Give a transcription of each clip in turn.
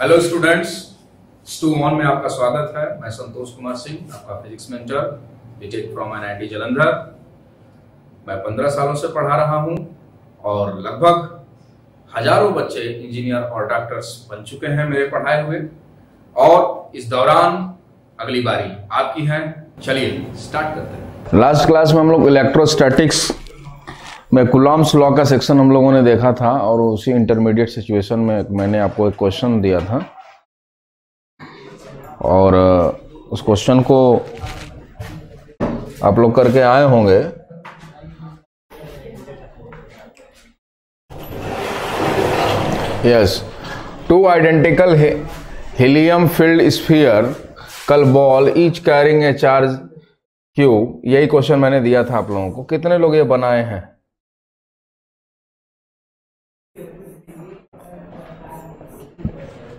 Hello students stew one में आपका स्वागत है मैं संतोष कुमार सिंह आपका physics mentor BTech from NIT Jalandhar मैं पंद्रह सालों से पढ़ा रहा हूं और लगभग हजारों बच्चे इंजीनियर और डॉक्टर्स बन चुके हैं मेरे पढ़ाए हुए और इस दौरान अगली बारी आपकी है चलिए स्टार्ट करते हैं लास्ट क्लास में हम लोग इलेक्ट्रोस्टैटिक्स मैं गुलाम्स लॉ का सेक्शन हम लोगों ने देखा था और उसी इंटरमीडिएट सिचुएशन में मैंने आपको एक क्वेश्चन दिया था और उस क्वेश्चन को आप लोग करके आए होंगे yes two identical helium filled sphere call ball each carrying a charge Q यही क्वेश्चन मैंने दिया था आप लोगों को कितने लोग ये बनाए हैं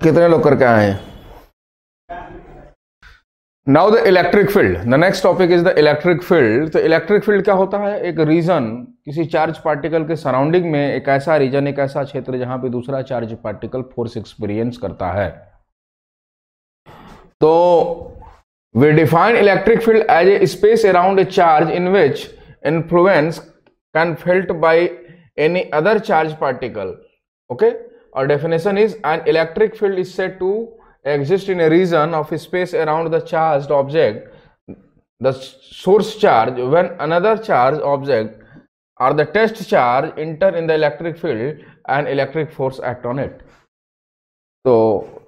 कितने लोग करके आए हैं now the electric field the next topic is the electric field तो इलेक्ट्रिक फील्ड क्या होता है एक रीजन किसी चार्ज पार्टिकल के सराउंडिंग में एक ऐसा रीजन एक ऐसा क्षेत्र जहां पे दूसरा चार्ज पार्टिकल फोर्स एक्सपीरियंस करता है तो we define electric field as a space around a charge in which influence can felt by any other charge particle okay और definition is an electric field is said to exist in a region of space around the charge object the source charge when another charge object or the test charge enter in the electric field and electric force act on it तो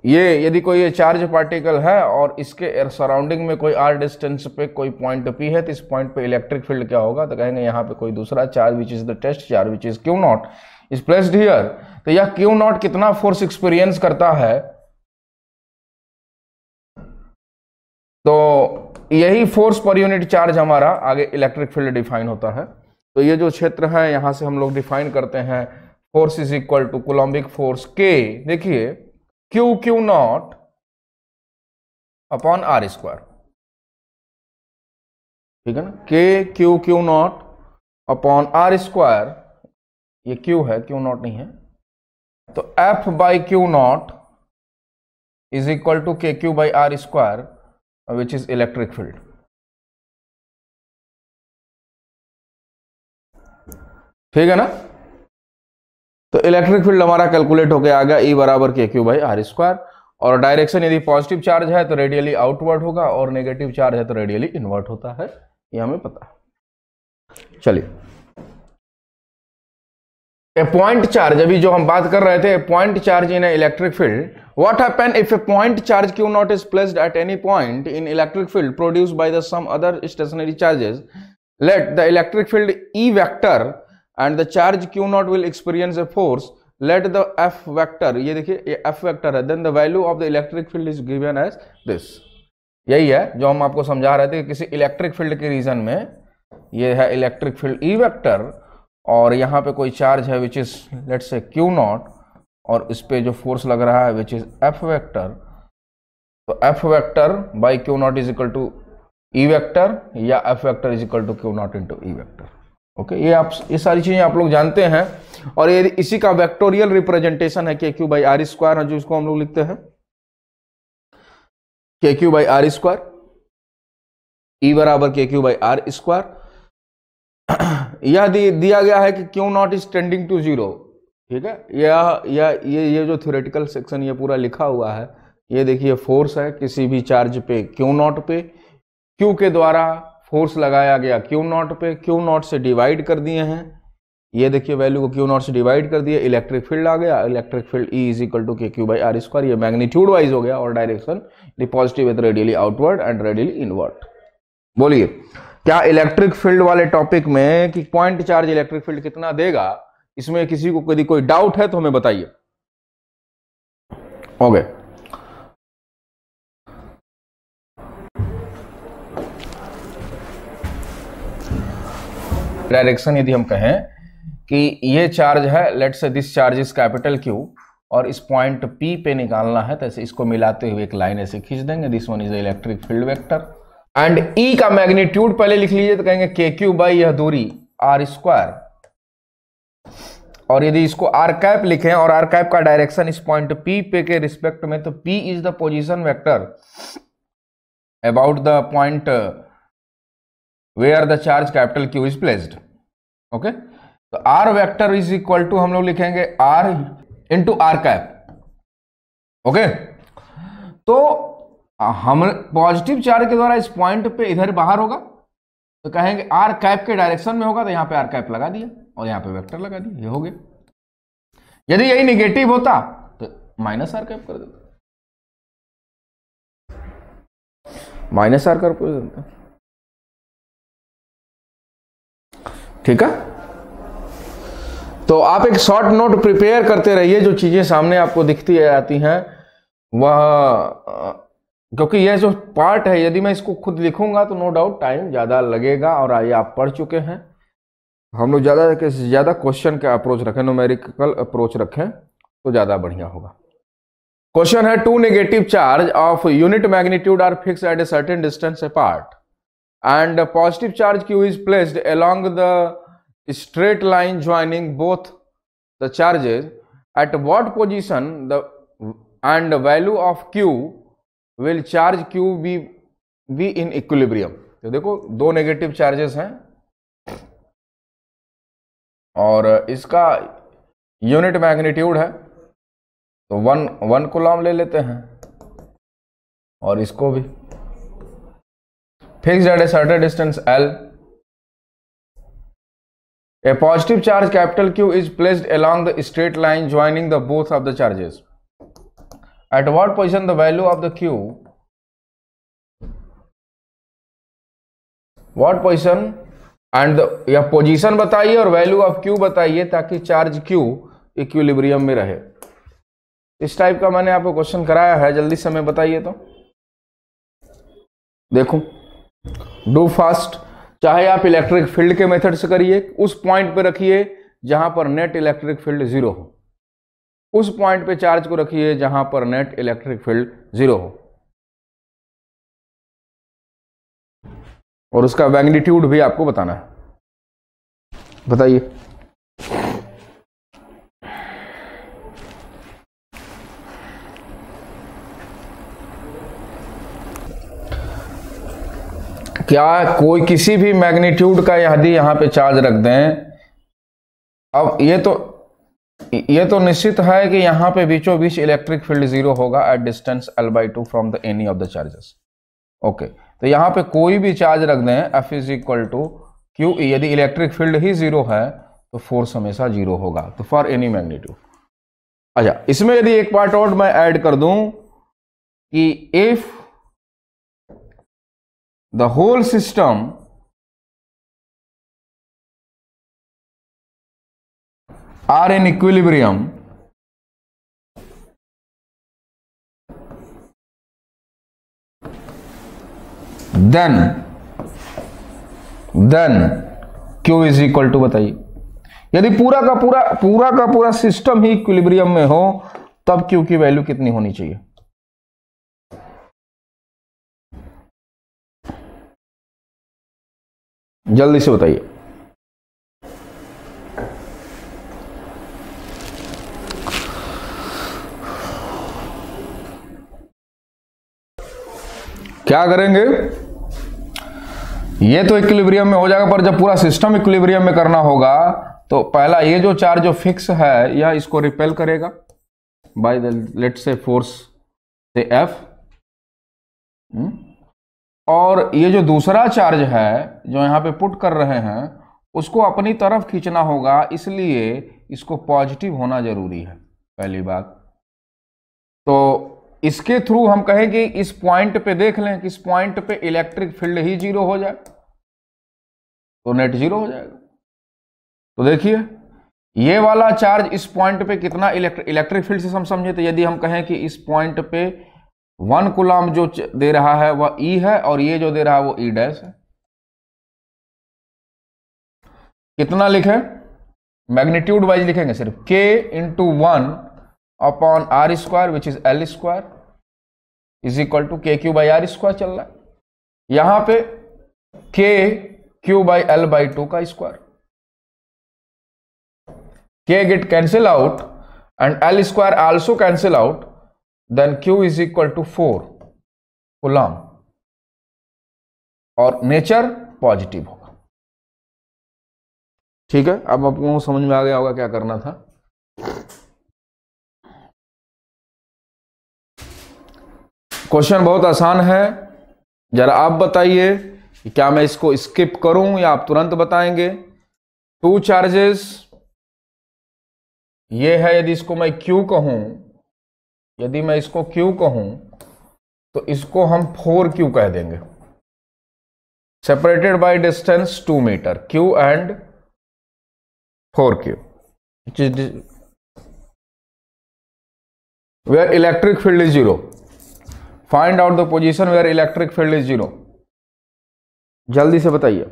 ये यदि कोई ये charge particle है और इसके surrounding में कोई आर डिस्टेंस पे कोई पॉइंट पी है तो इस पॉइंट पे इलेक्ट्रिक फील्ड क्या होगा तो कहेंगे यहाँ पे कोई दूसरा charge which is the test charge which is Q naught is placed here तो यह क्यू नॉट कितना फोर्स एक्सपीरियंस करता है तो यही फोर्स पर यूनिट चार्ज हमारा आगे इलेक्ट्रिक फील्ड डिफाइन होता है तो ये जो क्षेत्र है यहां से हम लोग डिफाइन करते हैं force is equal to coulombic force के देखिए Q Q naught upon are square ठीक है ना K Q Q naught upon are square ये क्यू है क्यू नॉट नहीं है तो F by Q naught is equal to के Q by are square which is electric field ठीक है ना तो इलेक्ट्रिक फील्ड हमारा कैलकुलेट होकर आ गया ई e बराबर k Q by are square और डायरेक्शन यदि पॉजिटिव चार्ज है तो रेडियली आउटवर्ड होगा और नेगेटिव चार्ज है तो रेडियली इन्वर्ट होता है यह हमें पता चलिए ए पॉइंट चार्ज अभी जो हम बात कर रहे थे point charge in electric field what happen if a point charge q naught is placed at any point in electric field produce by the some other stationary charges let the electric field E vector and the charge q naught will experience a force let the F vector ये देखिए F vector है then the value of the electric field is given as this यही है जो हम आपको समझा रहे थे कि किसी इलेक्ट्रिक फील्ड के रीजन में ये है इलेक्ट्रिक फील्ड ई वैक्टर और यहाँ पे कोई चार्ज है विच इज़ लेट से क्यू नॉट और इस पर जो फोर्स लग रहा है विच इज़ एफ वेक्टर तो F vector by Q naught is equal to E vector या F vector is equal to q naught into E vector okay ये आप ये सारी चीज़ें आप लोग जानते हैं और ये इसी का वेक्टोरियल रिप्रेजेंटेशन है के क्यू बाई आर स्क्वायर है जो इसको हम लोग लिखते हैं k Q by are square E बराबर k Q by are square यह दिया गया है कि q naught is tending to zero ठीक है यह यह ये ये जो थ्योरेटिकल सेक्शन ये पूरा लिखा हुआ है ये देखिए फोर्स है किसी भी चार्ज पे क्यू नॉट पे क्यू के द्वारा फोर्स लगाया गया क्यू नॉट पे क्यू नॉट से डिवाइड कर दिए हैं ये देखिए वैल्यू को क्यू नॉट से डिवाइड कर दिया इलेक्ट्रिक फील्ड आ गया electric field E is equal to के क्यू बाई आर स्क्वायर ये मैग्नीट्यूड वाइज हो गया और direction positive radially outward and radially inward बोलिए क्या इलेक्ट्रिक फील्ड वाले टॉपिक में कि पॉइंट चार्ज इलेक्ट्रिक फील्ड कितना देगा इसमें किसी को यदि कोई डाउट है तो हमें बताइए ओके डायरेक्शन यदि हम कहें कि ये चार्ज है लेट से this charge is capital Q और इस पॉइंट पी पे निकालना है तो इसको मिलाते हुए एक लाइन ऐसे खींच देंगे this one is the electric field vector and E e का मैग्नीट्यूड पहले लिख लीजिए तो कहेंगे के क्यू बाई यह दूरी आर स्क्वायर और यदि इसको आर कैप लिखें और आर कैप का डायरेक्शन इस पॉइंट पी पे के रिस्पेक्ट में तो P is the position vector about the point we are the charge capital Q is placed okay तो r vector is equal to हम लोग लिखेंगे r into r cap okay तो हम पॉजिटिव चार्ज के द्वारा इस पॉइंट पे इधर बाहर होगा तो कहेंगे आर कैप के डायरेक्शन में होगा तो यहां पे आर कैप लगा दिया और यहां पे वेक्टर लगा दिया ये हो गया यदि यही निगेटिव होता तो माइनस आर कैप कर देता माइनस आर कैप कर देता ठीक है तो आप एक शॉर्ट नोट प्रिपेयर करते रहिए जो चीज़ें सामने आपको दिखती आती हैं वह क्योंकि यह जो पार्ट है यदि मैं इसको खुद लिखूंगा तो नो डाउट टाइम ज़्यादा लगेगा और आइए आप पढ़ चुके हैं हम लोग ज़्यादा ज़्यादा क्वेश्चन का अप्रोच रखें नोमेरिकल अप्रोच रखें तो ज़्यादा बढ़िया होगा क्वेश्चन है two negative charge of unit magnitude are fix at a certain distance apart and positive charge q is placed along the straight line joining both the charges at what position the and value of q will charge q be be in equilibrium तो देखो दो negative charges हैं और इसका unit magnitude है तो one one कुलाम ले लेते हैं और इसको भी fix at a certain distance L a positive charge capital Q is placed along the straight line joining the both of the charges at what position the value of the q what position and या position बताइए और value of Q बताइए ताकि charge Q equilibrium में रहे इस type का मैंने आपको क्वेश्चन कराया है जल्दी समय बताइए तो देखो डू फास्ट चाहे आप इलेक्ट्रिक फील्ड के मेथड से करिए उस पॉइंट पे रखिए जहां पर नेट इलेक्ट्रिक फील्ड जीरो हो उस पॉइंट पे चार्ज को रखिए जहां पर नेट इलेक्ट्रिक फील्ड जीरो हो और उसका मैग्नीट्यूड भी आपको बताना है बताइए क्या कोई किसी भी मैग्नीट्यूड का यदि यहां पे चार्ज रख दें अब ये तो ये तो निश्चित है कि यहां पे बीचों बीच इलेक्ट्रिक फील्ड जीरो होगा at distance L by two from the any of the charges okay तो यहां पे कोई भी चार्ज रख दें F is equal to q यदि इलेक्ट्रिक फील्ड ही जीरो है तो फोर्स हमेशा जीरो होगा तो फॉर एनी मैग्नीट्यूड अच्छा इसमें यदि एक पार्ट और मैं ऐड कर दूं कि if the whole system are in equilibrium, then then Q is equal to बताइए यदि पूरा का पूरा पूरा का पूरा सिस्टम ही इक्विलिब्रियम में हो तब Q की वैल्यू कितनी होनी चाहिए जल्दी से बताइए क्या करेंगे ये तो इक्विलिब्रियम में हो जाएगा पर जब पूरा सिस्टम इक्विलिब्रियम में करना होगा तो पहला ये जो चार्ज जो फिक्स है यह इसको रिपेल करेगा बाय द लेट से फोर्स से एफ और ये जो दूसरा चार्ज है जो यहां पे पुट कर रहे हैं उसको अपनी तरफ खींचना होगा इसलिए इसको पॉजिटिव होना जरूरी है पहली बात तो इसके थ्रू हम कहें कि इस पॉइंट पे देख लें कि इस पॉइंट पे इलेक्ट्रिक फील्ड ही जीरो हो जाए तो नेट जीरो हो जाएगा तो देखिए ये वाला चार्ज इस पॉइंट पे कितना इलेक्ट्रिक फील्ड से हम समझे तो यदि हम कहें कि इस पॉइंट पे वन कुलाम जो दे रहा है वह ई e है और ये जो दे रहा है वो ई e डैश है कितना लिखे मैग्नीट्यूड वाइज लिखेंगे सिर्फ k into one upon are square which is L square is equal to के क्यू बाई आर स्क्वायर चल रहा है यहां पे k Q by L by two का square k get cancel out and L square also cancel out then q is equal to four Coulomb और nature positive होगा ठीक है अब आपको समझ में आ गया होगा क्या करना था क्वेश्चन बहुत आसान है जरा आप बताइए क्या मैं इसको स्किप करूं या आप तुरंत बताएंगे टू चार्जेस ये है यदि इसको मैं क्यू कहूं यदि मैं इसको क्यू कहूं तो इसको हम फोर क्यू कह देंगे separated by distance two meter q and four q where electric field is zero find out the position where electric field is zero जल्दी से बताइए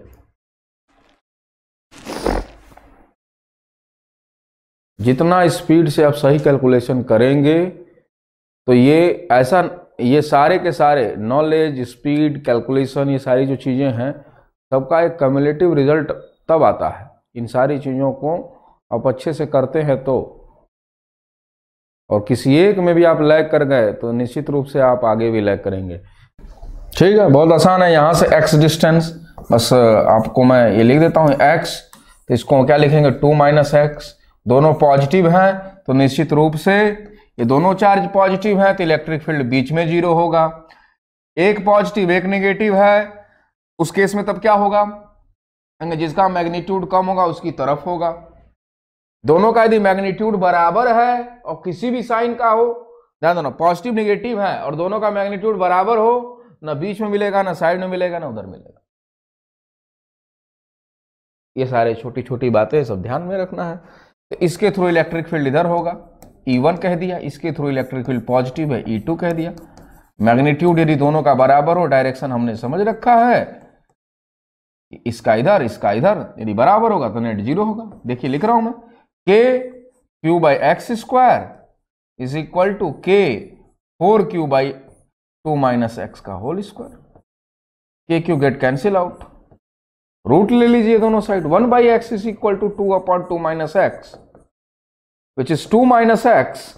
जितना स्पीड से आप सही कैलकुलेशन करेंगे तो ये ऐसा ये सारे के सारे नॉलेज स्पीड कैलकुलेशन ये सारी जो चीज़ें हैं सबका एक कम्युलेटिव रिजल्ट तब आता है इन सारी चीज़ों को आप अच्छे से करते हैं तो और किसी एक में भी आप लैग कर गए तो निश्चित रूप से आप आगे भी लैग करेंगे ठीक है बहुत आसान है यहाँ से एक्स डिस्टेंस बस आपको मैं ये लिख देता हूँ एक्स तो इसको क्या लिखेंगे टू माइनस एक्स दोनों पॉजिटिव हैं तो निश्चित रूप से ये दोनों चार्ज पॉजिटिव हैं तो इलेक्ट्रिक फील्ड बीच में जीरो होगा एक पॉजिटिव एक नेगेटिव है उस केस में तब क्या होगा जिसका मैग्नीट्यूड कम होगा उसकी तरफ होगा दोनों का यदि मैग्नीट्यूड बराबर है और किसी भी साइन का हो ध्यान दोनों पॉजिटिव निगेटिव है और दोनों का मैग्नीट्यूड बराबर हो ना बीच में मिलेगा ना साइड में मिलेगा ना उधर मिलेगा ये सारे छोटी छोटी बातें सब ध्यान में रखना है तो इसके थ्रू इलेक्ट्रिक फील्ड इधर होगा ई e वन कह दिया इसके थ्रू इलेक्ट्रिक फील्ड पॉजिटिव है ई e टू कह दिया मैग्नीट्यूड यदि दोनों का बराबर हो डायरेक्शन हमने समझ रखा है इसका इधर इसका इधर यदि बराबर होगा तो नेट जीरो होगा देखिए लिख रहा हूं मैं k Q by x square is equal to k four q by two minus x का whole square k q get cancel out root ले लीजिए दोनों side one by x is equal to two upon two minus x which is two minus x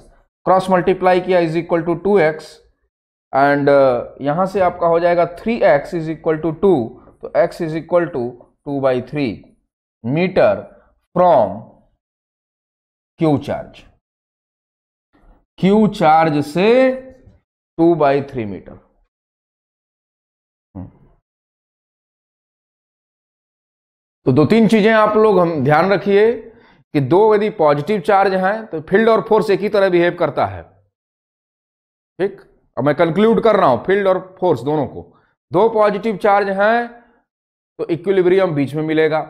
cross multiply किया is equal to two x and यहां से आपका हो जाएगा three x is equal to two तो x is equal to two by three meter from q charge q charge से two by three meter hmm. तो दो तीन चीजें आप लोग हम ध्यान रखिए कि दो यदि पॉजिटिव चार्ज हैं तो फील्ड और फोर्स एक ही तरह बिहेव करता है ठीक अब मैं कंक्लूड कर रहा हूं फील्ड और फोर्स दोनों को दो पॉजिटिव चार्ज हैं तो इक्विलिब्रियम बीच में मिलेगा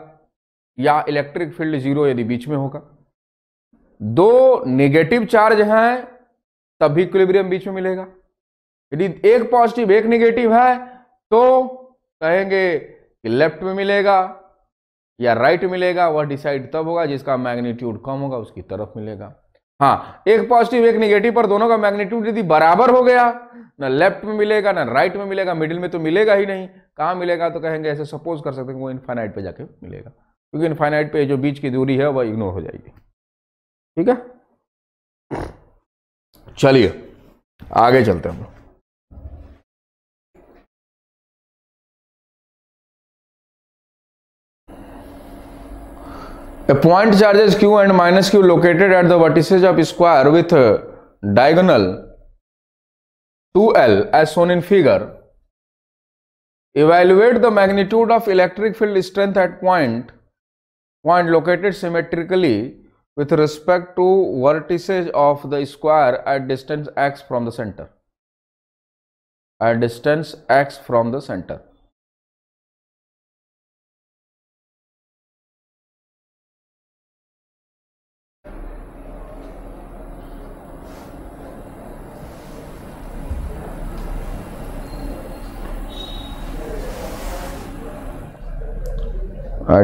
या इलेक्ट्रिक फील्ड जीरो यदि बीच में होगा दो नेगेटिव चार्ज हैं तभी इक्विलिब्रियम बीच में मिलेगा यदि एक पॉजिटिव एक नेगेटिव है तो कहेंगे कि लेफ्ट में मिलेगा या राइट मिलेगा वह डिसाइड तब होगा जिसका मैग्नीट्यूड कम होगा उसकी तरफ मिलेगा हाँ एक पॉजिटिव एक नेगेटिव पर दोनों का मैग्नीट्यूड यदि बराबर हो गया ना लेफ्ट में मिलेगा ना राइट में मिलेगा मिडिल में तो मिलेगा ही नहीं कहाँ मिलेगा तो कहेंगे ऐसे सपोज कर सकते हैं वो इनफाइनाइट पे जाके मिलेगा क्योंकि इनफाइनाइट पे जो बीच की दूरी है वह इग्नोर हो जाएगी ठीक है चलिए आगे चलते हम point charges q and minus q located at the vertices of square with diagonal two L shown in figure evaluate the magnitude of electric field strength at point point located symmetrically with respect to vertices of the square at distance x from the center at distance x from the center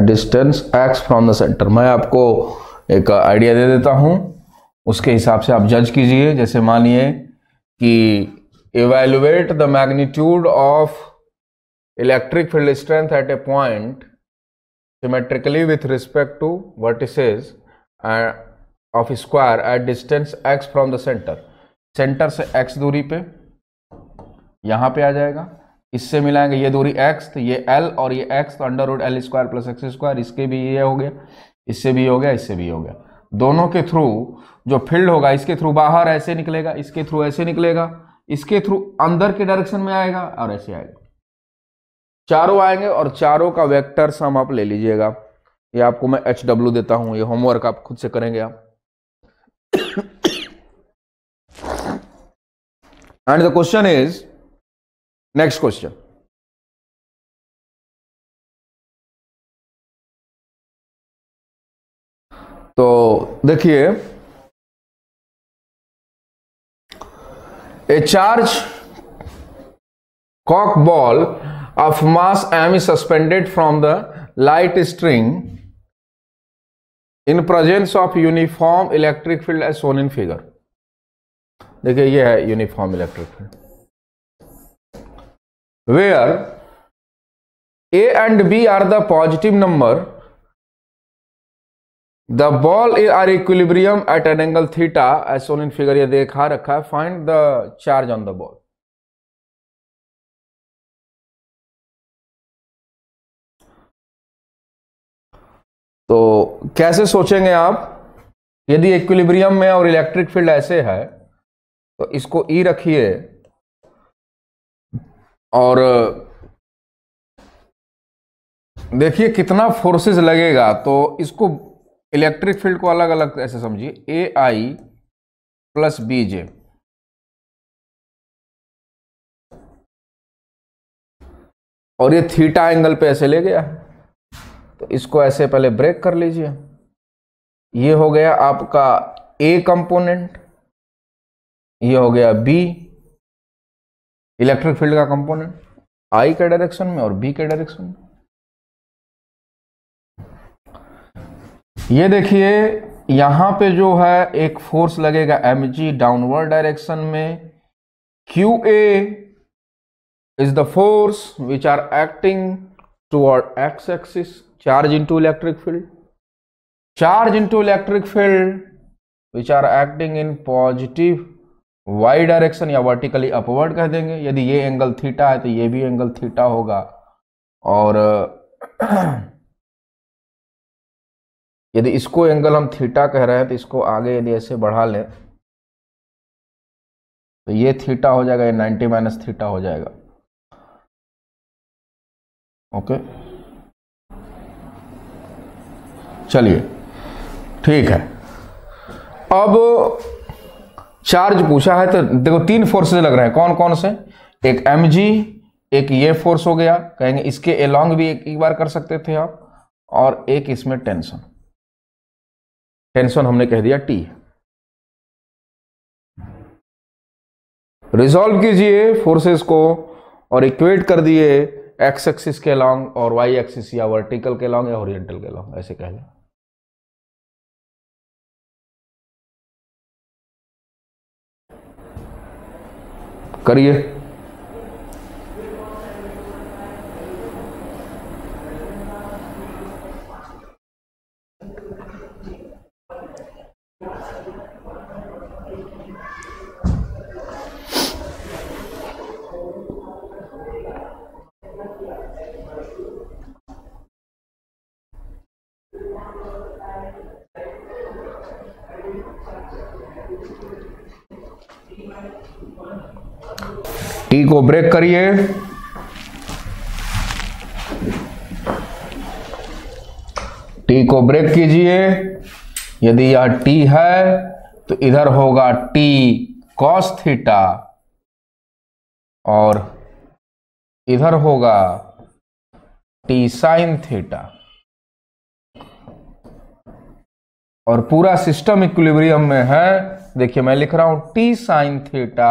distance x from the center मैं आपको एक idea दे देता हूं उसके हिसाब से आप जज कीजिए जैसे मानिए कि evaluate the magnitude of electric field strength at a point symmetrically with respect to vertices of square at distance x from the centre centre से एक्स दूरी पे यहां पे आ जाएगा इससे मिलाएंगे ये दूरी एक्स तो ये एल और ये एक्स तो under root L square plus x square इसके भी ये हो गया इससे भी हो गया इससे भी हो गया दोनों के थ्रू जो फील्ड होगा इसके थ्रू बाहर ऐसे निकलेगा इसके थ्रू ऐसे निकलेगा इसके थ्रू अंदर के डायरेक्शन में आएगा और ऐसे आएगा चारों आएंगे और चारों का वेक्टर सम आप ले लीजिएगा ये आपको मैं एच डब्ल्यू देता हूं ये होमवर्क आप खुद से करेंगे आप and the question is next question तो देखिए ए चार्ज कॉक ball of mass m is suspended from the light string in presence of uniform electric field as shown in figure देखिए ये है uniform electric field where A and B are the positive number the ball are equilibrium at an angle theta as shown in figure ये देखा रखा है find the charge on the ball तो कैसे सोचेंगे आप यदि इक्विलिब्रियम में और इलेक्ट्रिक फील्ड ऐसे है तो इसको ई e रखिए और देखिए कितना फोर्सेस लगेगा तो इसको इलेक्ट्रिक फील्ड को अलग अलग ऐसे समझिए ए आई प्लस बी जे और ये थीटा एंगल पे ऐसे ले गया तो इसको ऐसे पहले ब्रेक कर लीजिए ये हो गया आपका ए कंपोनेंट ये हो गया बी इलेक्ट्रिक फील्ड का कंपोनेंट आई के डायरेक्शन में और बी के डायरेक्शन में ये देखिए यहाँ पे जो है एक फोर्स लगेगा एम जी डाउनवर्ड डायरेक्शन में q A is the force which are acting toward x axis charge into electric field charge into electric field which are acting in positive y direction या vertically upward कह देंगे यदि ये angle theta है तो ये भी एंगल थीटा होगा और यदि इसको एंगल हम थीटा कह रहे हैं तो इसको आगे यदि ऐसे बढ़ा लें तो ये थीटा हो जाएगा ये 90 माइनस थीटा हो जाएगा ओके चलिए ठीक है अब चार्ज पूछा है तो देखो तीन फोर्सेस लग रहे हैं कौन कौन से एक एम एक ये फोर्स हो गया कहेंगे इसके एलोंग भी एक, एक बार कर सकते थे आप और एक इसमें टेंशन टेंशन हमने कह दिया टी रिजॉल्व कीजिए फोर्सेस को और इक्वेट कर दिए एक्स एक्सिस के लॉन्ग और वाई एक्सिस या वर्टिकल के लॉन्ग या ओरिएंटल के लॉन्ग ऐसे कह लें करिए टी e को ब्रेक करिए टी को ब्रेक कीजिए यदि यह टी है तो इधर होगा टी कॉस थीटा और इधर होगा टी साइन थीटा और पूरा सिस्टम इक्विलिब्रियम में है देखिए मैं लिख रहा हूं T sine theta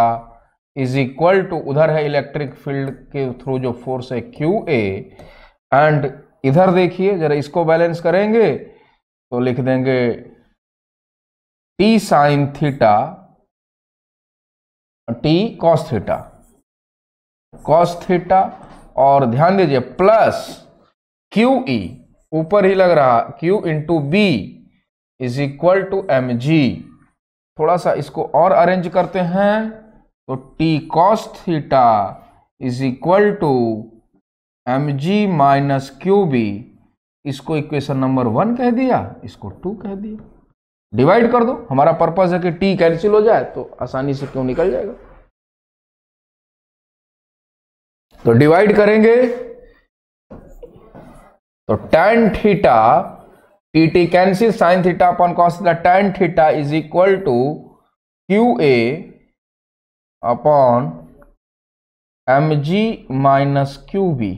is equal to उधर है इलेक्ट्रिक फील्ड के थ्रू जो फोर्स है क्यू ए एंड इधर देखिए जरा इसको बैलेंस करेंगे तो लिख देंगे T sine theta T cos theta cos theta और ध्यान दीजिए प्लस क्यू ई ऊपर ही लग रहा q into B is equal to m g थोड़ा सा इसको और अरेंज करते हैं तो T cos theta is equal to m g minus q B इसको इक्वेशन नंबर वन कह दिया इसको टू कह दिया डिवाइड कर दो हमारा पर्पज है कि टी कैंसिल हो जाए तो आसानी से क्यों निकल जाएगा तो डिवाइड करेंगे तो tan theta T T cancel sine theta upon cos theta tan theta is equal to q A upon mg minus q B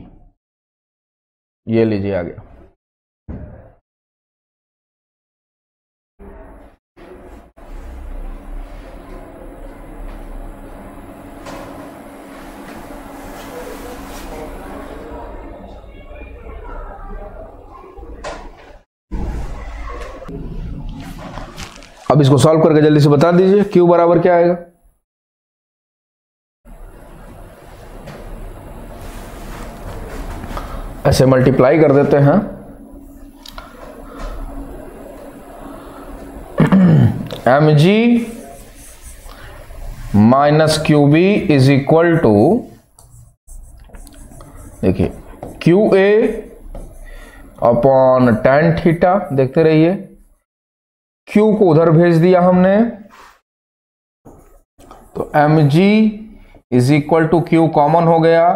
ये लीजिए आगे अब इसको सॉल्व करके जल्दी से बता दीजिए क्यू बराबर क्या आएगा ऐसे मल्टीप्लाई कर देते हैं m g minus q B is equal to देखिए q A upon tan theta देखते रहिए क्यू को उधर भेज दिया हमने तो m g is equal to q common हो गया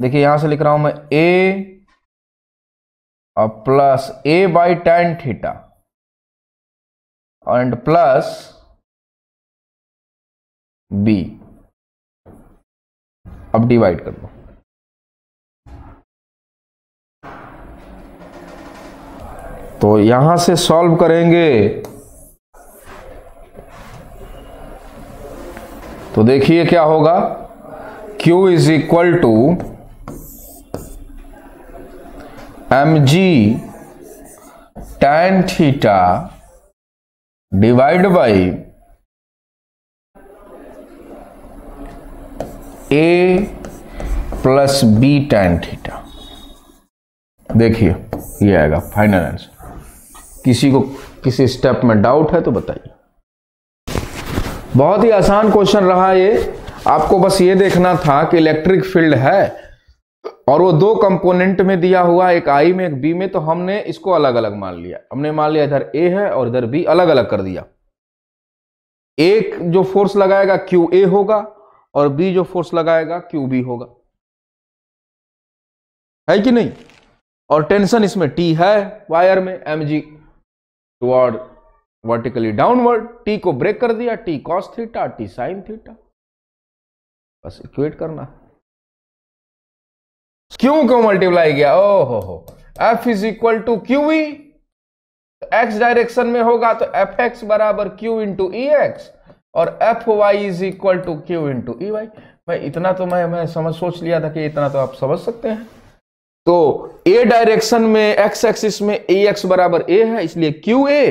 देखिए यहां से लिख रहा हूं मैं A plus A by tan theta and plus B अब डिवाइड कर दो तो यहां से सॉल्व करेंगे तो देखिए क्या होगा Q is equal to m g tan theta divide by A plus B tan theta देखिए ये आएगा फाइनल आंसर किसी को किसी स्टेप में डाउट है तो बताइए बहुत ही आसान क्वेश्चन रहा ये आपको बस ये देखना था कि इलेक्ट्रिक फील्ड है और वो दो कंपोनेंट में दिया हुआ एक आई में एक बी में तो हमने इसको अलग अलग मान लिया हमने मान लिया इधर ए है और इधर बी अलग अलग कर दिया एक जो फोर्स लगाएगा क्यू ए होगा और बी जो फोर्स लगाएगा क्यू बी होगा है कि नहीं और टेंशन इसमें टी है वायर में m g toward vertically downward T को ब्रेक कर दिया T cos theta T sine theta बस इक्वेट करना है क्यों क्यों मल्टीप्लाई किया ओ हो हो F is equal to q x direction में होगा तो एफ एक्स बराबर क्यू इंटू ई एक्स और F y is equal to q into E y भाई इतना तो मैं मैं समझ सोच लिया था कि इतना तो आप समझ सकते हैं तो ए डायरेक्शन में एक्स एक्सिस में ए e एक्स बराबर ए है इसलिए क्यू ए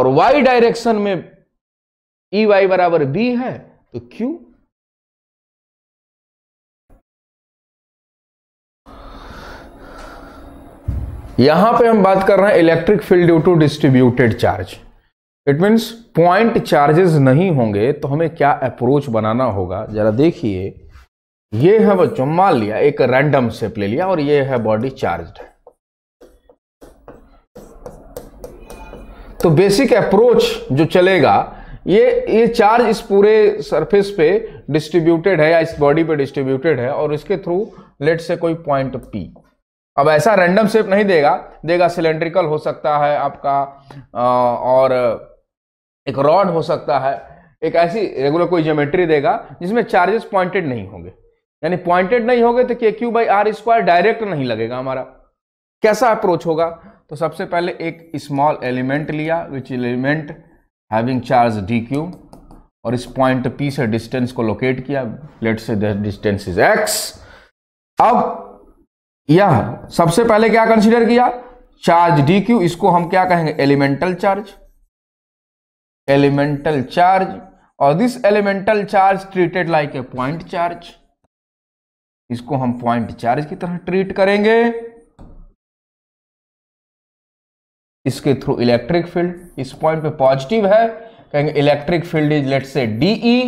और वाई डायरेक्शन में ई e वाई बराबर बी है तो क्यू यहां पे हम बात कर रहे हैं electric field due to distributed charge it means point charges नहीं होंगे तो हमें क्या अप्रोच बनाना होगा जरा देखिए ये है बच्चों मान लिया एक रैंडम सेप ले लिया और ये है बॉडी चार्ज तो बेसिक अप्रोच जो चलेगा ये ये चार्ज इस पूरे सरफेस पे डिस्ट्रीब्यूटेड है या इस बॉडी पे डिस्ट्रीब्यूटेड है और इसके थ्रू लेट से कोई पॉइंट पी अब ऐसा रैंडम शेप नहीं देगा देगा सिलेंड्रिकल हो सकता है आपका आ, और एक रॉड हो सकता है एक ऐसी रेगुलर कोई ज्योमेट्री देगा जिसमें चार्जेस पॉइंटेड नहीं होंगे यानी पॉइंटेड नहीं होंगे तो k Q by are square direct नहीं लगेगा हमारा कैसा अप्रोच होगा तो सबसे पहले एक स्मॉल एलिमेंट लिया which element having charge d q और इस पॉइंट पी से डिस्टेंस को लोकेट किया let say distance is x अब यह सबसे पहले क्या कंसीडर किया चार्ज डी क्यू इसको हम क्या कहेंगे एलिमेंटल चार्ज एलिमेंटल चार्ज और this elemental charge treated like a point charge इसको हम पॉइंट चार्ज की तरह ट्रीट करेंगे इसके थ्रू इलेक्ट्रिक फील्ड इस पॉइंट पे पॉजिटिव है कहेंगे electric field is let say d E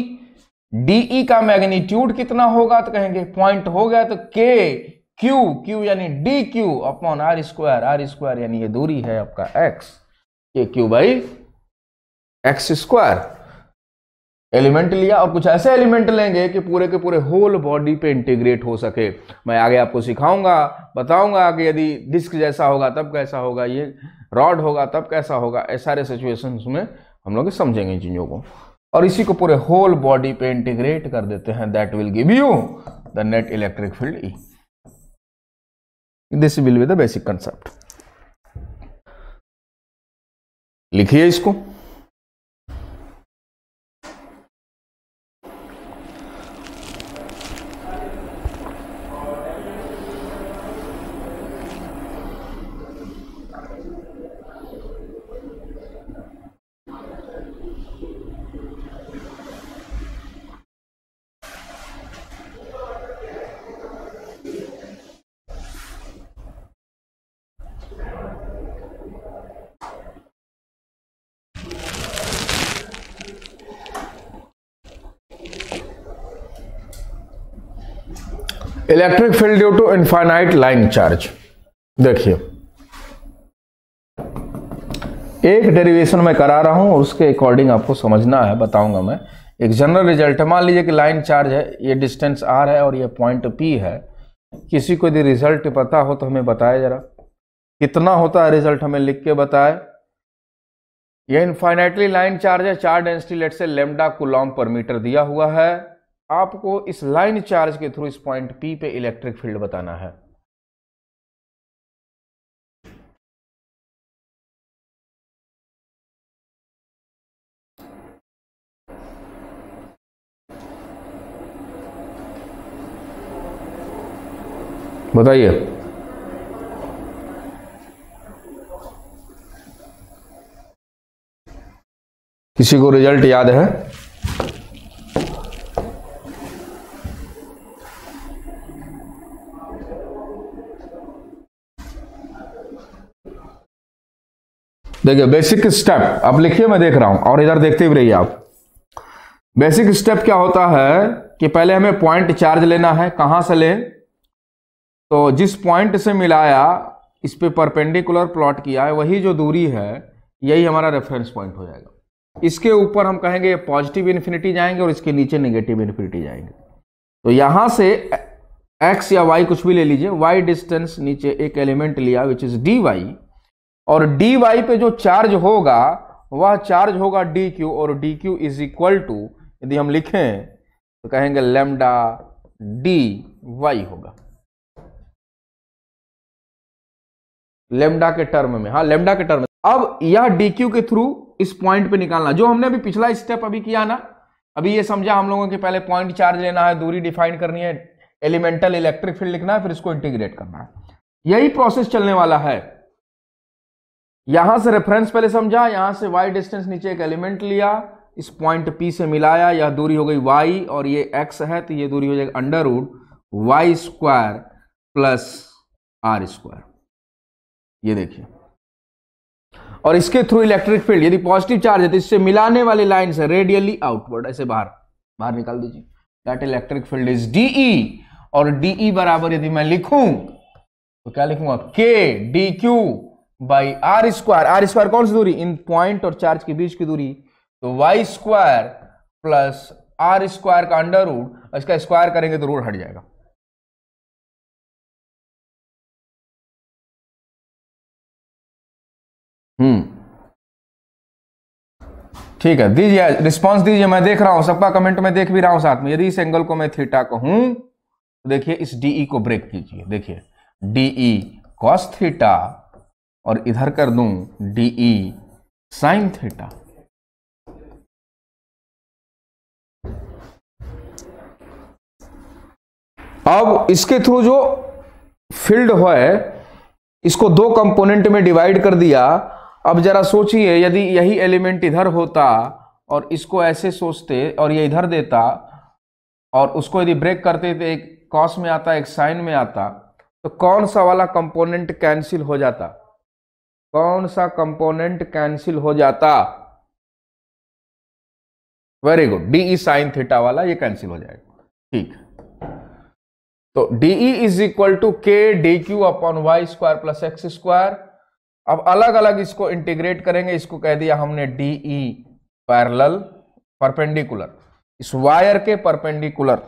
d E का मैग्नीट्यूड कितना होगा तो कहेंगे पॉइंट हो गया तो के क्यू क्यू यानी d q upon are square r square यानी ये दूरी है आपका x ये Q by x square element लिया और कुछ ऐसे एलिमेंट लेंगे कि पूरे के पूरे होल बॉडी पे इंटीग्रेट हो सके मैं आगे आपको सिखाऊंगा बताऊंगा कि यदि डिस्क जैसा होगा तब कैसा होगा ये रॉड होगा तब कैसा होगा ये सारे सिचुएशन में हम लोग समझेंगे इन चीज़ों को और इसी को पूरे होल बॉडी पे इंटीग्रेट कर देते हैं that will give you the net electric field E this will be the basic concept लिखिए इसको electric field due to infinite line charge देखिए एक डेरिवेशन में करा रहा हूं उसके अकॉर्डिंग आपको समझना है बताऊंगा मैं एक जनरल रिजल्ट है मान लीजिए कि लाइन चार्ज है ये डिस्टेंस आर है और ये पॉइंट पी है किसी को यदि रिजल्ट पता हो तो हमें बताए जरा कितना होता है रिजल्ट हमें लिख के बताए यह इनफाइनाइटली लाइन चार्ज है charge density let say lambda coulomb per metre दिया हुआ है आपको इस लाइन चार्ज के थ्रू इस पॉइंट पी पे इलेक्ट्रिक फील्ड बताना है बताइए किसी को रिजल्ट याद है देखिए बेसिक स्टेप आप लिखिए मैं देख रहा हूं और इधर देखते भी रहिए आप बेसिक स्टेप क्या होता है कि पहले हमें पॉइंट चार्ज लेना है कहां से लें तो जिस पॉइंट से मिलाया इस पे परपेंडिकुलर प्लॉट किया है वही जो दूरी है यही हमारा रेफरेंस पॉइंट हो जाएगा इसके ऊपर हम कहेंगे पॉजिटिव इन्फिनिटी जाएंगे और इसके नीचे नेगेटिव इन्फिनिटी जाएंगे तो यहां से एक्स या वाई कुछ भी ले लीजिए वाई डिस्टेंस नीचे एक एलिमेंट लिया विच इज डी वाई और डी वाई पे जो चार्ज होगा वह चार्ज होगा डी क्यू और d q is equal to यदि हम लिखें तो कहेंगे लेमडा डी वाई होगा लेमडा के टर्म में हाँ लेमडा के टर्म अब यह डी क्यू के थ्रू इस पॉइंट पे निकालना जो हमने अभी पिछला स्टेप अभी किया ना अभी ये समझा हम लोगों के पहले पॉइंट चार्ज लेना है दूरी डिफाइन करनी है एलिमेंटल इलेक्ट्रिक फील्ड लिखना है फिर इसको इंटीग्रेट करना है यही प्रोसेस चलने वाला है यहां से रेफरेंस पहले समझा यहां से वाई डिस्टेंस नीचे एक एलिमेंट लिया इस पॉइंट पी से मिलाया यह दूरी हो गई वाई और ये एक्स है तो ये दूरी हो जाएगी under root y square plus r square ये देखिए और इसके थ्रू इलेक्ट्रिक फील्ड यदि पॉजिटिव चार्ज है तो इससे मिलाने वाली लाइन से रेडियली आउटवर्ड ऐसे बाहर बाहर निकाल दीजिए that electric field is d E और डीई e बराबर यदि मैं लिखूं तो क्या लिखूंगा k d q by are square r square कौन सी दूरी इन पॉइंट और चार्ज के बीच की दूरी तो y square plus r square का अंडर रूट इसका स्क्वायर करेंगे तो रूट हट जाएगा हम्म ठीक है दीजिए रिस्पांस दीजिए मैं देख रहा हूं सबका कमेंट में देख भी रहा हूं साथ में यदि इस एंगल को मैं थीटा कहूं तो देखिए इस डीई e को ब्रेक कीजिए देखिए डीई कॉस थीटा और इधर कर दूं डी ई साइन थीटा अब इसके थ्रू जो फील्ड है इसको दो कंपोनेंट में डिवाइड कर दिया अब जरा सोचिए यदि यही एलिमेंट इधर होता और इसको ऐसे सोचते और ये इधर देता और उसको यदि ब्रेक करते तो एक कॉस में आता एक साइन में आता तो कौन सा वाला कंपोनेंट कैंसिल हो जाता कौन सा कंपोनेंट कैंसिल हो जाता very good d E sine theta वाला ये कैंसिल हो जाएगा ठीक है तो d E is equal to k d q upon y square plus x square अब अलग अलग इसको इंटीग्रेट करेंगे इसको कह दिया हमने डीई पैरल परपेंडिकुलर इस वायर के परपेंडिकुलर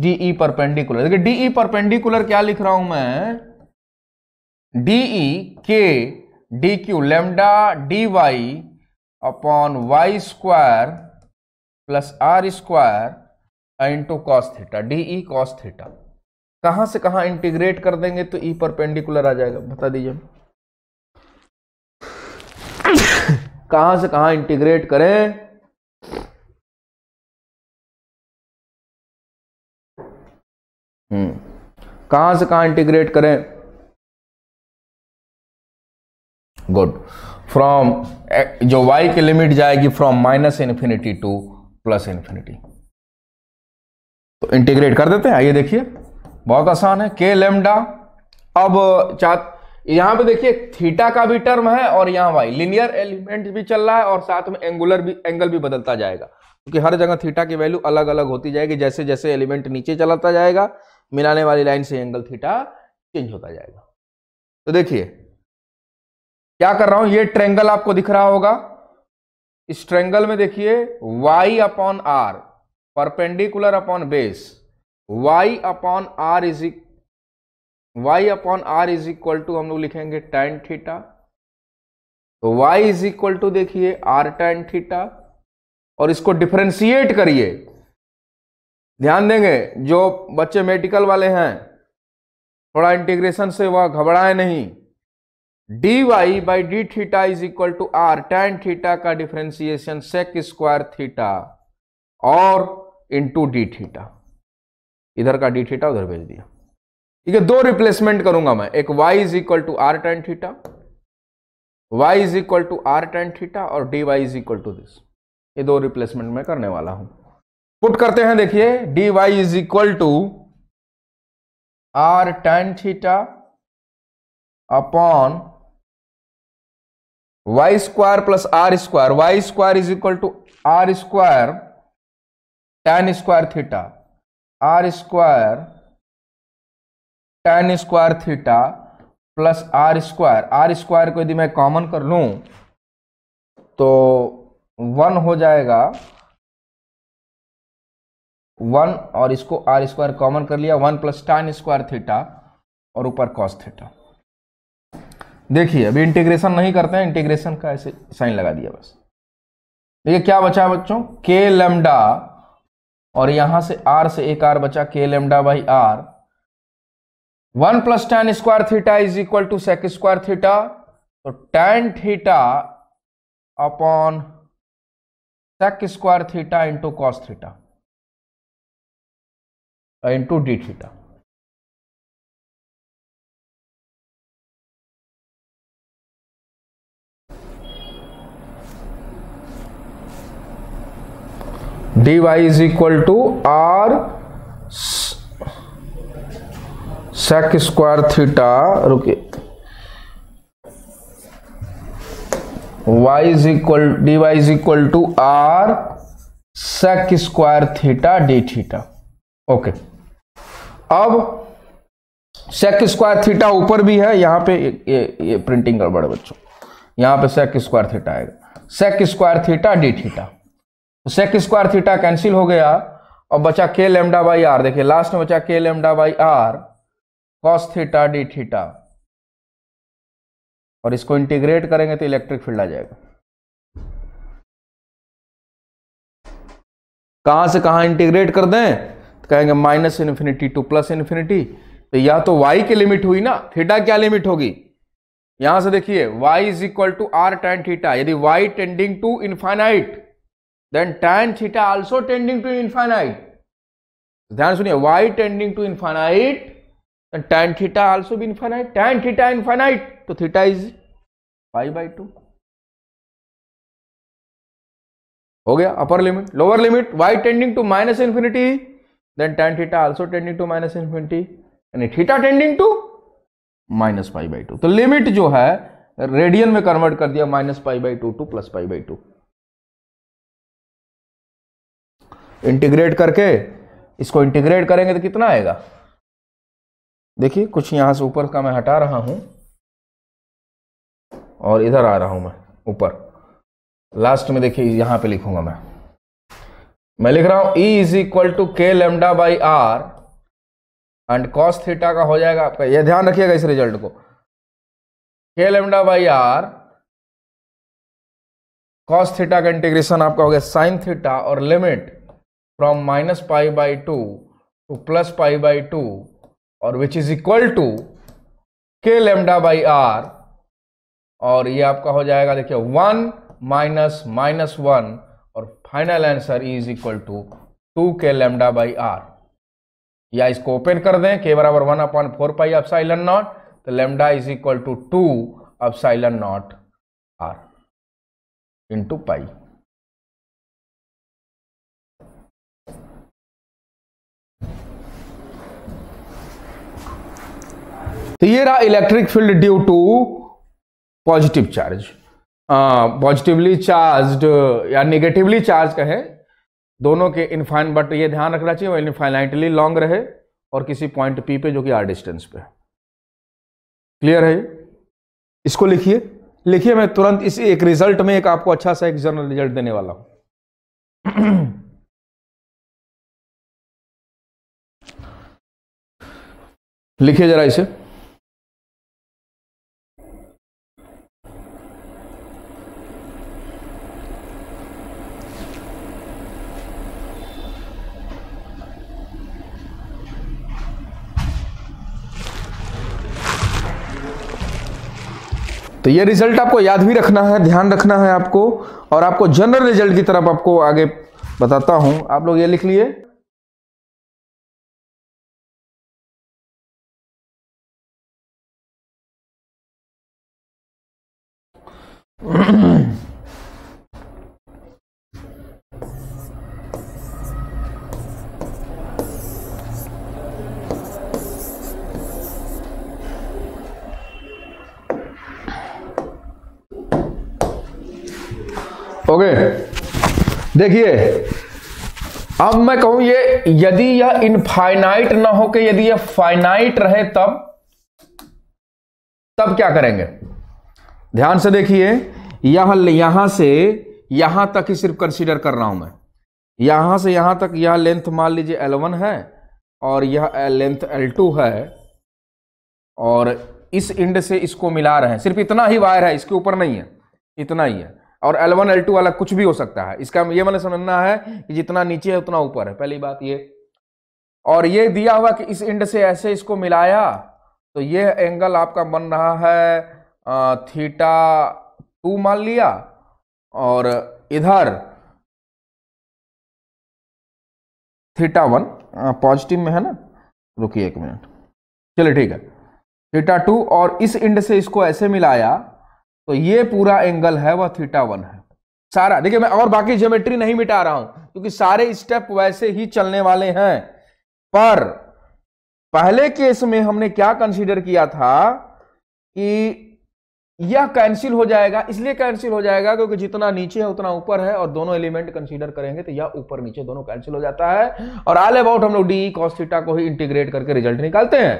डीई परपेंडिकुलर देखिए डीई परपेंडिकुलर e क्या लिख रहा हूं मैं d E k d q lambda d y upon y square plus r square into cos theta d E cos theta कहां से कहां इंटीग्रेट कर देंगे तो ई e परपेंडिकुलर आ जाएगा बता दीजिए कहां से कहां इंटीग्रेट करें हम्म से कहां इंटीग्रेट करें गुड फ्रॉम जो वाई की लिमिट जाएगी from minus infinity to plus infinity तो इंटीग्रेट कर देते हैं आइए देखिए बहुत आसान है के लेमडा अब चा यहां पे देखिए थीटा का भी टर्म है और यहां वाई लिनियर एलिमेंट भी चल रहा है और साथ में एंगुलर भी एंगल भी बदलता जाएगा क्योंकि हर जगह थीटा की वैल्यू अलग अलग होती जाएगी जैसे जैसे एलिमेंट नीचे चलाता जाएगा मिलाने वाली लाइन से एंगल थीटा चेंज होता जाएगा तो देखिए क्या कर रहा हूं ये ट्रेंगल आपको दिख रहा होगा इस ट्रेंगल में देखिए y upon r perpendicular upon base y upon r is y upon r is equal to हम लोग लिखेंगे tan थीटा तो y इज इक्वल टू देखिए r tan थीटा और इसको डिफ्रेंशिएट करिए ध्यान देंगे जो बच्चे मेडिकल वाले हैं थोड़ा इंटीग्रेशन से वह घबराए नहीं d y by d theta is equal to r tan theta का डिफ्रेंसिएशन सेक स्क्वायर थीटा और इंटू डी थीटा इधर का डी थीटा उधर भेज दिया ठीक है दो रिप्लेसमेंट करूंगा मैं एक y is equal to r tan theta y is equal to r tan theta और d y is equal to this ये दो रिप्लेसमेंट मैं करने वाला हूं पुट करते हैं देखिए d y is equal to r tan theta upon y square plus r square y square is equal to r square tan square theta r square tan square theta plus r square r square को यदि मैं common कर लू तो one हो जाएगा one और इसको आर स्क्वायर कॉमन कर लिया one plus tan square theta और ऊपर कॉस थीटा देखिए अभी इंटीग्रेशन नहीं करते हैं इंटीग्रेशन का ऐसे साइन लगा दिया बस देखिए क्या बचा बच्चों के लेमडा और यहां से आर से एक आर बचा k lambda by r one plus tan square theta is equal to sec square theta तो tan theta upon sec square theta into cos theta into d theta d y is equal to r sec square theta रुके y is equal d y is equal to r sec square theta d theta okay अब sec square theta ऊपर भी है यहां पे ये, ये, ये प्रिंटिंग गड़बड़ बच्चों यहां पे सेक स्क्वायर थीटा आएगा sec square theta d theta तो सेक स्क्वायर थीटा कैंसिल हो गया और बचा के लेमडा बाई आर देखिए लास्ट में बचा k lambda by r cos theta d theta और इसको इंटीग्रेट करेंगे तो इलेक्ट्रिक फील्ड आ जाएगा कहां से कहां इंटीग्रेट कर दें तो कहेंगे minus infinity to plus infinity तो या तो वाई की लिमिट हुई ना थीटा क्या लिमिट होगी यहां से देखिए y is equal to r tan theta यदि y tending to infinite then tan theta also tending to infinite ध्यान सुनिए y tending to infinite tan theta also भी इनफाइनाइट टैन थीटा इनफाइनाइट तो theta is pi by two हो गया upper limit lower limit y tending to minus infinity then tan theta also tending to minus infinity यानी theta tending to minus pi by two तो limit जो है radian में convert कर दिया minus pi by two to plus pi by two integrate करके इसको integrate करेंगे तो कितना आएगा देखिए कुछ यहां से ऊपर का मैं हटा रहा हूं और इधर आ रहा हूं मैं ऊपर लास्ट में देखिए यहां पे लिखूंगा मैं मैं लिख रहा हूं ई इज इक्वल टू के lambda by r and cos theta का हो जाएगा आपका यह ध्यान रखिएगा इस रिजल्ट को k lambda by r cos theta का इंटीग्रेशन आपका हो गया साइन थीटा और limit from minus pi by 2 to plus pi by 2 और which is equal to k lambda by r और ये आपका हो जाएगा देखिए वन माइनस माइनस वन और final answer is equal to two के लेमडा बाई आर या इसको ओपन कर दें के बराबर वन अपॉन फोर पाई अब साइलन नॉट तो lambda is equal to two अब epsilon naught r into pi तो ये रहा electric field due to positive charge positively charge या निगेटिवली चार्ज कहे दोनों के इनफाइन बट ये ध्यान रखना चाहिए वो इनफाइनाइटली लॉन्ग रहे और किसी पॉइंट पी पे जो कि आर डिस्टेंस पे क्लियर है इसको लिखिए लिखिए मैं तुरंत इस एक रिजल्ट में एक आपको अच्छा सा एक जनरल रिजल्ट देने वाला हूं लिखिए जरा इसे तो ये रिजल्ट आपको याद भी रखना है ध्यान रखना है आपको और आपको जनरल रिजल्ट की तरफ आपको आगे बताता हूँ आप लोग ये लिख लिए देखिए अब मैं कहूं ये यदि यह इनफाइनाइट ना के यदि यह फाइनाइट रहे तब तब क्या करेंगे ध्यान से देखिए यह यहां से यहां तक ही सिर्फ कंसीडर कर रहा हूं मैं यहां से यहां तक यह लेंथ मान लीजिए L1 है और यह लेंथ L2 है और इस इंड से इसको मिला रहे हैं सिर्फ इतना ही वायर है इसके ऊपर नहीं है इतना ही है और L1 L2 वाला कुछ भी हो सकता है इसका ये मैंने समझना है कि जितना नीचे है उतना ऊपर है पहली बात ये और ये दिया हुआ कि इस इंड से ऐसे इसको मिलाया तो ये एंगल आपका बन रहा है थीटा टू मान लिया और इधर थीटा वन पॉजिटिव में है ना रुकिए एक मिनट चलिए ठीक है थीटा टू और इस इंड से इसको ऐसे मिलाया तो ये पूरा एंगल है वह थीटा वन है सारा देखिए मैं और बाकी ज्योमेट्री नहीं मिटा रहा हूं क्योंकि सारे स्टेप वैसे ही चलने वाले हैं पर पहले केस में हमने क्या कंसीडर किया था कि यह कैंसिल हो जाएगा इसलिए कैंसिल हो जाएगा क्योंकि जितना नीचे है उतना ऊपर है और दोनों एलिमेंट कंसीडर करेंगे तो यह ऊपर नीचे दोनों कैंसिल हो जाता है और ऑल अबाउट हम लोग डी कॉस्टिटा को ही इंटीग्रेट करके रिजल्ट निकालते हैं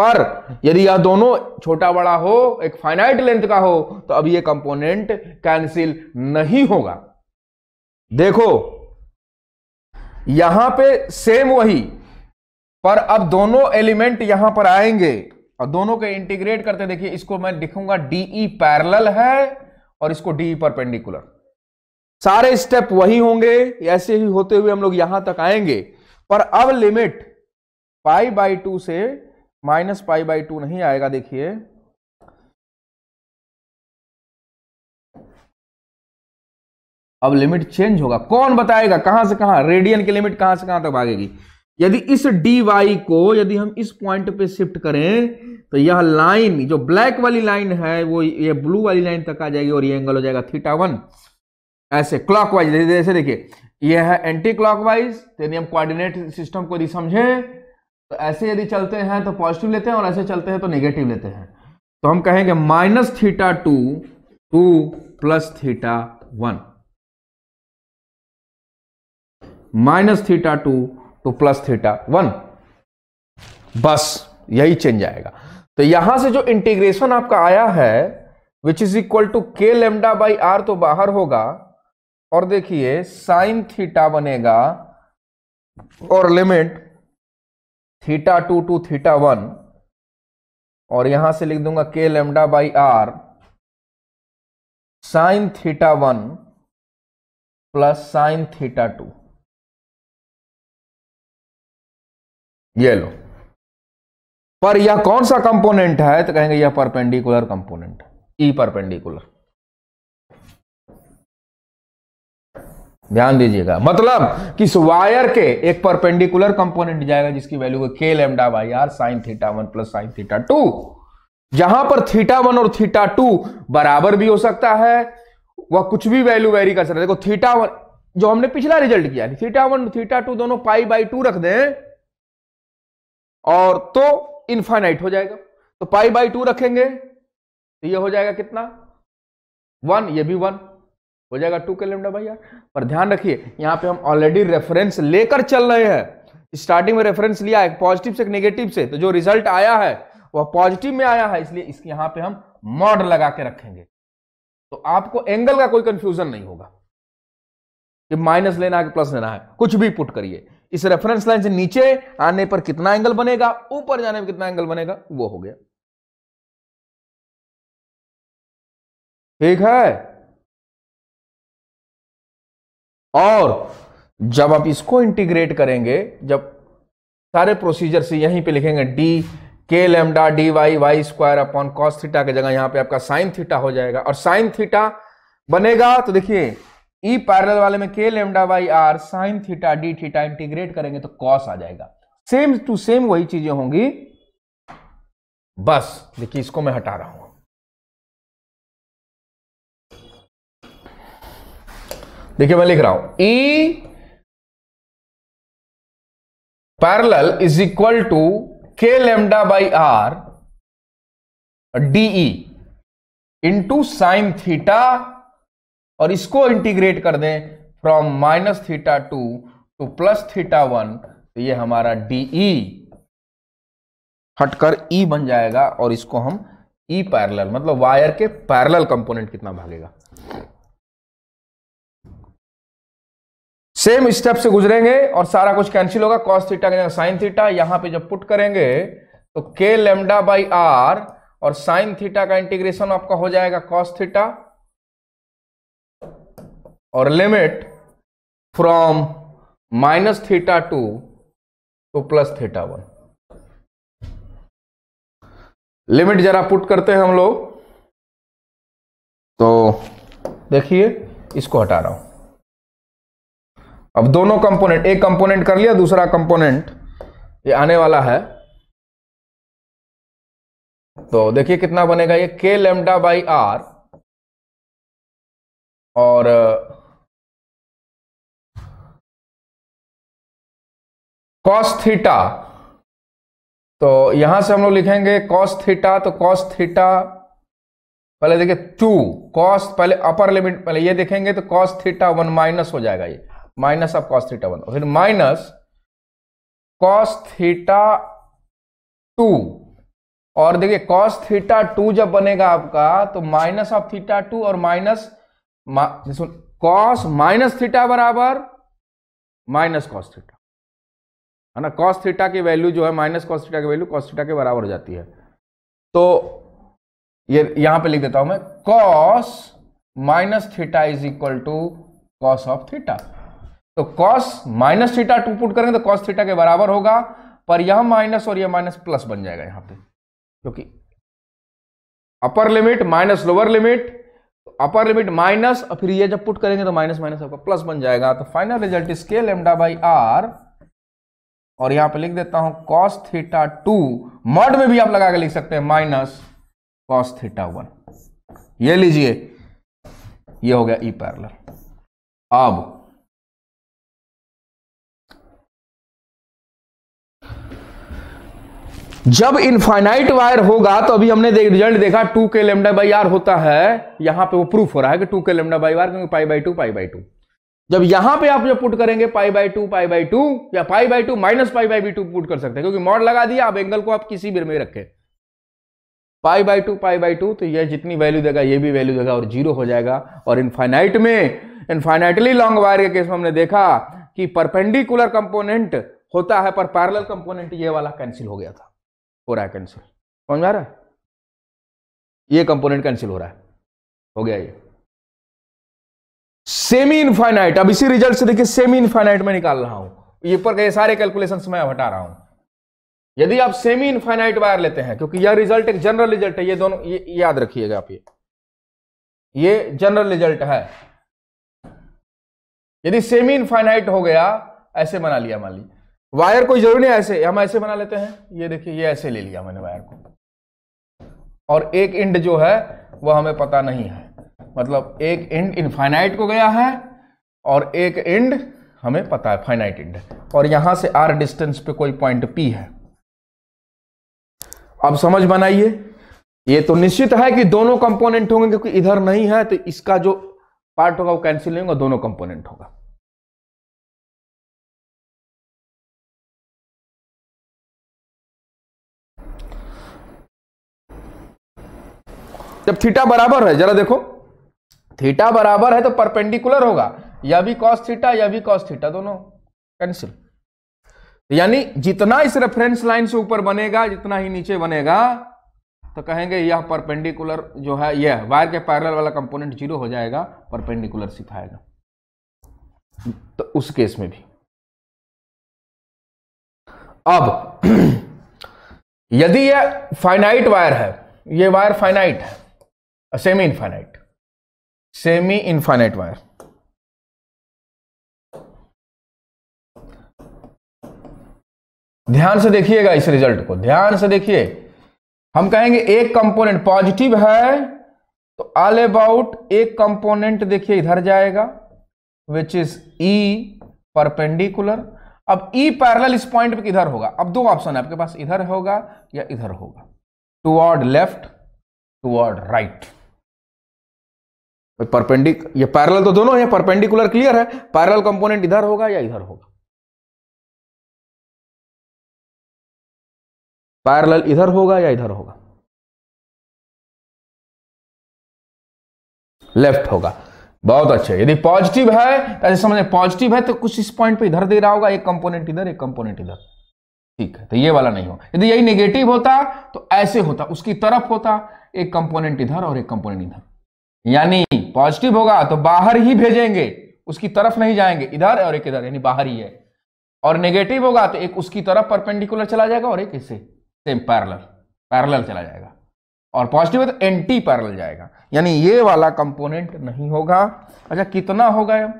पर यदि यह दोनों छोटा बड़ा हो एक फाइनाइट लेंथ का हो तो अब यह कंपोनेंट कैंसिल नहीं होगा देखो यहां पे सेम वही पर अब दोनों एलिमेंट यहां पर आएंगे और दोनों के इंटीग्रेट करते देखिए इसको मैं लिखूंगा डीई पैरल e है और इसको डीई परपेंडिकुलर e सारे स्टेप वही होंगे ऐसे ही होते हुए हम लोग यहां तक आएंगे पर अब लिमिट पाई बाई टू से माइनस पाई बाई टू नहीं आएगा देखिए अब लिमिट चेंज होगा कौन बताएगा कहां से कहां रेडियन की लिमिट कहां से कहां तक भागेगी यदि इस डी वाई को यदि हम इस पॉइंट पे शिफ्ट करें तो यह लाइन जो ब्लैक वाली लाइन है वो ये ब्लू वाली लाइन तक आ जाएगी और ये एंगल हो जाएगा थीटा वन ऐसे क्लॉकवाइज जैसे देखिए यह है एंटी क्लॉकवाइज तो यदि हम कोऑर्डिनेट सिस्टम को यदि समझें तो ऐसे यदि चलते हैं तो पॉजिटिव लेते हैं और ऐसे चलते हैं तो नेगेटिव लेते हैं तो हम कहेंगे minus theta two to plus theta one minus theta two to plus theta one बस यही चेंज आएगा तो यहां से जो इंटीग्रेशन आपका आया है विच इज इक्वल टू के लेमडा बाई आर तो बाहर होगा और देखिए साइन थीटा बनेगा और limit theta two to theta one और यहां से लिख दूंगा k lambda by are sine theta one plus sine theta two ये लो पर यह कौन सा कंपोनेंट है तो कहेंगे यह परपेंडिकुलर कंपोनेंट ई परपेंडिकुलर ध्यान दीजिएगा मतलब कि इस वायर के एक परपेंडिकुलर कंपोनेंट जाएगा जिसकी value k lambda by are sine theta one plus sine theta two जहां पर थीटा वन और थीटा टू बराबर भी हो सकता है वह कुछ भी वैल्यू वेरी कर सकता है देखो थीटा वन जो हमने पिछला रिजल्ट किया थीटा वन थीटा टू दोनों पाई बाई टू रख दें और तो इन्फाइनाइट हो जाएगा तो पाई बाई टू रखेंगे तो यह हो जाएगा कितना वन ये भी वन हो जाएगा टू के लेमडा बाई आर पर ध्यान रखिए यहाँ पे हम ऑलरेडी रेफरेंस लेकर चल रहे हैं स्टार्टिंग में रेफरेंस लिया एक पॉजिटिव से एक नेगेटिव से तो जो रिजल्ट आया है वह पॉजिटिव में आया है इसलिए इसके यहाँ पे हम मॉड लगा के रखेंगे तो आपको एंगल का कोई कंफ्यूजन नहीं होगा कि माइनस लेना है कि प्लस लेना है कुछ भी पुट करिए इस रेफरेंस लाइन से नीचे आने पर कितना एंगल बनेगा ऊपर जाने पर कितना एंगल बनेगा वो हो गया ठीक है और जब आप इसको इंटीग्रेट करेंगे जब सारे प्रोसीजर से यहीं पे लिखेंगे d k lambda d y y square upon cos theta की जगह यहां पे आपका साइन थीटा हो जाएगा और साइन थीटा बनेगा तो देखिए ई e पैरेलल वाले में k lambda y r sine theta d theta integrate करेंगे तो कॉस आ जाएगा सेम टू सेम वही चीजें होंगी बस देखिए इसको मैं हटा रहा हूं देखिए मैं लिख रहा हूं E parallel is equal to के lambda by r d E into sine theta और इसको इंटीग्रेट कर दें from minus theta two to plus theta one तो ये हमारा डीई e हटकर ई e बन जाएगा और इसको हम ई e पैरल मतलब वायर के पैरल कंपोनेंट कितना भागेगा सेम स्टेप से गुजरेंगे और सारा कुछ कैंसिल होगा कॉस थीटा की साइन थीटा यहां पे जब पुट करेंगे तो के लेमडा बाई आर और साइन थीटा का इंटीग्रेशन आपका हो जाएगा कॉस थीटा और limit from minus theta two to plus theta one limit जरा पुट करते हैं हम लोग तो देखिए इसको हटा रहा हूं अब दोनों कंपोनेंट एक कंपोनेंट कर लिया दूसरा कंपोनेंट ये आने वाला है तो देखिए कितना बनेगा ये के लेमडा बाई आर और कॉस थीटा तो यहां से हम लोग लिखेंगे कॉस थीटा तो कॉस थीटा पहले देखिए टू कॉस पहले अपर लिमिट पहले ये देखेंगे तो कॉस थीटा वन माइनस हो जाएगा ये minus of cos theta one फिर माइनस कॉस थीटा टू और देखिए कॉस थीटा टू जब बनेगा आपका तो माइनस ऑफ थीटा टू और माइनस कॉस माइनस थीटा बराबर माइनस कॉस थीटा है ना कॉस थीटा की वैल्यू जो है माइनस कॉस थीटा की वैल्यू कॉस थीटा के बराबर हो जाती है तो ये यहां पे लिख देता हूं मैं cos minus theta is equal to cos of theta तो cos minus theta two put करेंगे तो कॉस थीटा के बराबर होगा पर यह माइनस और यह माइनस प्लस बन जाएगा यहां पे क्योंकि upper limit minus lower limit upper limit minus और फिर ये जब पुट करेंगे तो माइनस माइनस आपका प्लस बन जाएगा तो फाइनल रिजल्ट स्केल एमडा लेमडा बाई आर और यहां पे लिख देता हूं कॉस थीटा टू मॉड में भी आप लगा के लिख सकते हैं माइनस कॉस थीटा वन ये लीजिए ये हो गया ई e पैरलर अब जब इनफाइनाइट वायर होगा तो अभी हमने देख रिजल्ट देखा टू के लेमडा बाई आर होता है यहां पे वो प्रूफ हो रहा है कि टू के लेमडा बाई आर क्योंकि pi by two pi by two जब यहां पे आप जब पुट करेंगे pi by two pi by two या pi by two minus pi by two put कर सकते हैं क्योंकि मॉड लगा दिया आप एंगल को आप किसी बिर में रखें pi by two pi by two तो यह जितनी वैल्यू देगा ये भी वैल्यू देगा और जीरो हो जाएगा और इनफाइनाइट में इनफाइनाइटली लॉन्ग वायर के केस में हमने देखा कि परपेंडिकुलर कंपोनेंट होता है पर पैरेलल कंपोनेंट ये वाला कैंसिल हो गया था हो रहा है कैंसिल समझ आ रहा है ये कंपोनेंट कैंसिल हो रहा है हो गया ये सेमी इनफाइनाइट अब इसी रिजल्ट से देखिए सेमी इनफाइनाइट में निकाल रहा हूं ये पर ये सारे कैलकुलेशन मैं हटा रहा हूं यदि आप सेमी इनफाइनाइट वायर लेते हैं क्योंकि यह रिजल्ट एक जनरल रिजल्ट है ये दोनों ये याद रखिएगा आप ये ये जनरल रिजल्ट है यदि सेमी इनफाइनाइट हो गया ऐसे बना लिया मान लीजिए वायर कोई जरूरी नहीं ऐसे हम ऐसे बना लेते हैं ये देखिए ये ऐसे ले लिया मैंने वायर को और एक इंड जो है वह हमें पता नहीं है मतलब एक इंड इनफाइनाइट को गया है और एक इंड हमें पता है फाइनाइट इंड और यहां से आर डिस्टेंस पे कोई पॉइंट पी है अब समझ बनाइए ये तो निश्चित है कि दोनों कंपोनेंट होंगे क्योंकि इधर नहीं है तो इसका जो पार्ट होगा वो कैंसिल नहीं होगा दोनों कंपोनेंट होगा जब थीटा बराबर है जरा देखो थीटा बराबर है तो परपेंडिकुलर होगा या भी कॉस थीटा या भी कॉस थीटा दोनों कैंसिल यानी जितना इस रेफरेंस लाइन से ऊपर बनेगा जितना ही नीचे बनेगा तो कहेंगे यह परपेंडिकुलर जो है यह वायर के पैरेलल वाला कंपोनेंट जीरो हो जाएगा परपेंडिकुलर सिखाएगा तो उस केस में भी अब यदि यह फाइनाइट वायर है यह वायर फाइनाइट है a semi infinite semi infinite wire ध्यान से देखिएगा इस रिजल्ट को ध्यान से देखिए हम कहेंगे एक कंपोनेंट पॉजिटिव है तो ऑल अबाउट एक कंपोनेंट देखिए इधर जाएगा विच इज ई परपेंडिकुलर अब ई e पैरेलल इस पॉइंट पे किधर होगा अब दो ऑप्शन है आपके पास इधर होगा या इधर होगा toward left toward right right perpendicular ये पैरेलल तो दोनों है परपेंडिकुलर क्लियर है पैरेलल कंपोनेंट इधर होगा या इधर होगा पैरेलल इधर होगा या इधर होगा लेफ्ट होगा बहुत अच्छे यदि पॉजिटिव है तो ऐसे समझे पॉजिटिव है तो कुछ इस पॉइंट पे इधर दे रहा होगा एक कंपोनेंट इधर एक कंपोनेंट इधर ठीक है तो ये वाला नहीं होगा यदि यही नेगेटिव होता तो ऐसे होता उसकी तरफ होता एक कंपोनेंट इधर और एक कंपोनेंट इधर यानी पॉजिटिव होगा तो बाहर ही भेजेंगे उसकी तरफ नहीं जाएंगे इधर और एक इधर यानी बाहर ही है और नेगेटिव होगा तो एक उसकी तरफ परपेंडिकुलर चला जाएगा और एक इससे सेम पैरल पैरल चला जाएगा और पॉजिटिव है तो एंटी पैरल जाएगा यानी ये वाला कंपोनेंट नहीं होगा अच्छा कितना होगा ये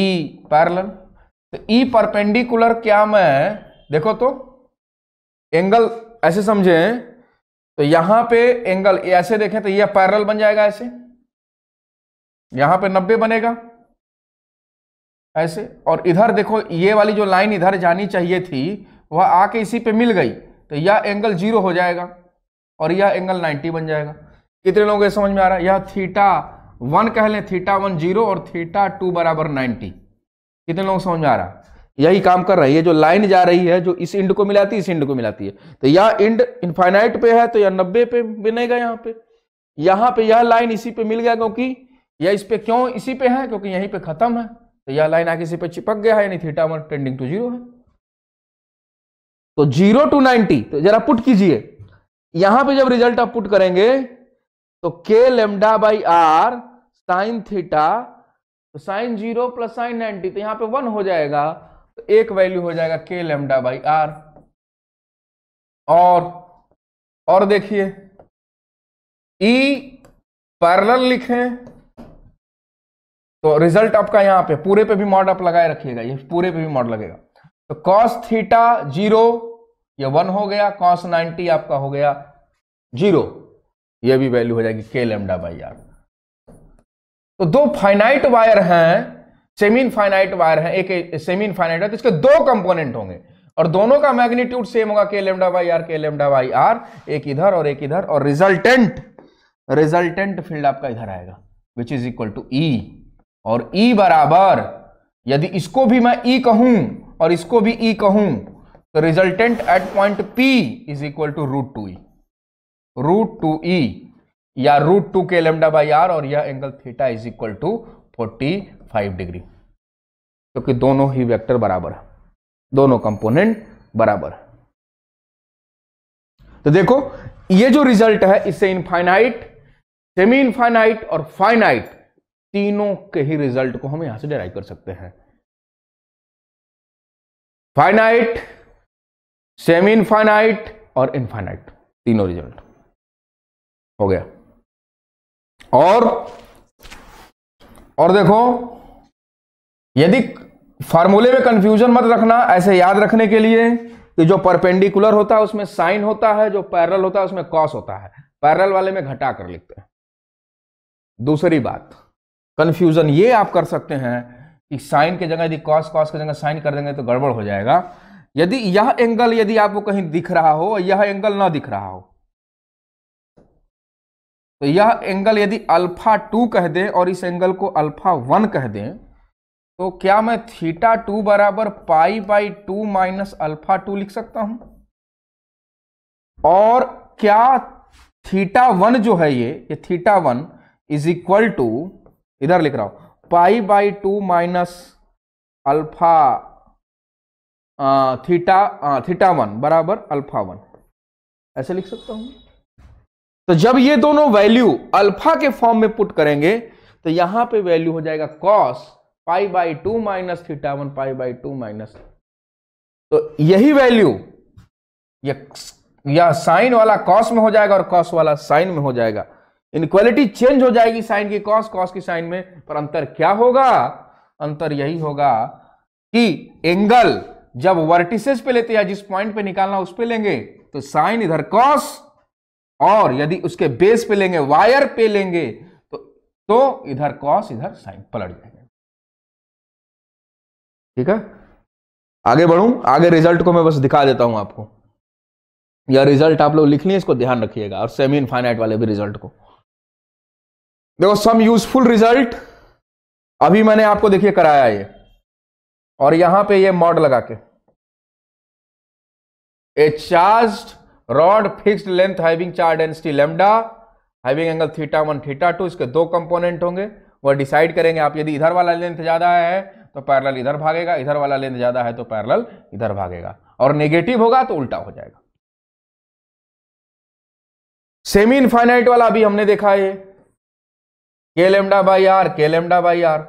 ई पैरल तो ई e परपेंडिकुलर क्या मैं देखो तो एंगल ऐसे समझे तो यहां पे एंगल ऐसे देखें तो ये पैरल बन जाएगा ऐसे यहां पे 90 बनेगा ऐसे और इधर देखो ये वाली जो लाइन इधर जानी चाहिए थी वह आके इसी पे मिल गई तो यह एंगल जीरो हो जाएगा और यह एंगल 90 बन जाएगा कितने लोगों को समझ में आ रहा है यह थीटा वन कह लें थीटा वन जीरो और थीटा टू बराबर नाइन्टी कितने लोगों को समझ में आ रहा है यही काम कर रही है जो लाइन जा रही है जो इस इंड को मिलाती है इस इंड को मिलाती है तो यह इंड इनफाइनाइट पे है तो यह नब्बे पे बनेगा यहाँ पे यहाँ पे यह लाइन इसी पे मिल गया क्योंकि या इस पे क्यों इसी पे है क्योंकि यहीं पे खत्म है तो यह लाइन आगे इसी पे चिपक गया है यानी theta one tending to zero है तो जीरो टू नाइनटी तो जरा पुट कीजिए यहां पे जब रिजल्ट आप पुट करेंगे तो के lambda by are sine theta तो sine zero plus sine ninety तो यहां पे वन हो जाएगा तो एक वैल्यू हो जाएगा के लेमडा बाई आर और और देखिए ई e पैरेलल लिखें तो रिजल्ट आपका यहां पे पूरे पे भी मॉड आप लगाए रखिएगा ये पूरे पे भी मॉड लगेगा तो कॉस थीटा जीरो ये वन हो गया कॉस नाइनटी आपका हो गया जीरो ये भी वैल्यू हो जाएगी के लेमडा बाई आर तो दो फाइनाइट वायर हैं सेमीन फाइनाइट वायर है एक सेमीन फाइनाइट है तो इसके दो कंपोनेंट होंगे और दोनों का मैग्नीट्यूड सेम होगा K lambda by R K lambda by R एक इधर और एक इधर और रिजल्टेंट रिजल्टेंट फील्ड आपका इधर आएगा which is equal to E और E बराबर यदि इसको भी मैं ई कहूं और इसको भी ई कहूं तो resultant at point P is equal to root two E root two E या रूट टू के लेमडा बाई आर और यह angle theta is equal to forty five degree क्योंकि तो दोनों ही वेक्टर बराबर है दोनों कंपोनेंट बराबर तो देखो ये जो रिजल्ट है इससे इनफाइनाइट सेमी इनफाइनाइट और फाइनाइट तीनों के ही रिजल्ट को हम यहां से डेराइव कर सकते हैं फाइनाइट सेमी इनफाइनाइट और इनफाइनाइट तीनों रिजल्ट हो गया और और देखो यदि फार्मूले में कंफ्यूजन मत रखना ऐसे याद रखने के लिए कि जो परपेंडिकुलर होता है उसमें साइन होता है जो पैरल होता है उसमें कॉस होता है पैरल वाले में घटा कर लिखते हैं दूसरी बात कन्फ्यूज़न ये आप कर सकते हैं कि साइन के जगह यदि कॉस कॉस के जगह साइन कर देंगे तो गड़बड़ हो जाएगा यदि यह एंगल यदि आपको कहीं दिख रहा हो यह एंगल ना दिख रहा हो तो यह एंगल यदि अल्फा टू कह दें और इस एंगल को अल्फा वन कह दें तो क्या मैं थीटा टू बराबर pi by two minus alpha two लिख सकता हूं और क्या थीटा वन जो है ये ये theta one is equal to इधर लिख रहा हूं pi by two minus alpha theta theta one बराबर अल्फा वन ऐसे लिख सकता हूं तो जब ये दोनों वैल्यू अल्फा के फॉर्म में पुट करेंगे तो यहां पे वैल्यू हो जाएगा cos pi by two minus theta one pi by two minus तो यही वैल्यू या, या साइन वाला कॉस में हो जाएगा और कॉस वाला साइन में हो जाएगा इनक्वालिटी चेंज हो जाएगी साइन की कॉस कॉस की साइन में पर अंतर क्या होगा अंतर यही होगा कि एंगल जब वर्टिसेस पे लेते हैं जिस पॉइंट पे निकालना उस पर लेंगे तो साइन इधर कॉस और यदि उसके बेस पे लेंगे वायर पे लेंगे तो तो इधर कॉस इधर साइन पलट जाएगा ठीक है आगे बढ़ू आगे रिजल्ट को मैं बस दिखा देता हूं आपको यह रिजल्ट आप लोग लिख लिए इसको ध्यान रखिएगा और सेमी इनफाइनाइट वाले भी रिजल्ट को देखो सम यूजफुल रिजल्ट अभी मैंने आपको देखिए कराया ये और यहां पे ये मॉड लगा के a charge rod fixed length having charge density lambda having angle theta one theta two इसके दो कंपोनेंट होंगे वह डिसाइड करेंगे आप यदि इधर वाला लेंथ ज्यादा है तो पैरल इधर भागेगा इधर वाला लेंथ ज्यादा है तो पैरल इधर भागेगा और नेगेटिव होगा तो उल्टा हो जाएगा सेमी इनफाइनाइट वाला अभी हमने देखा है K lambda by R K lambda by R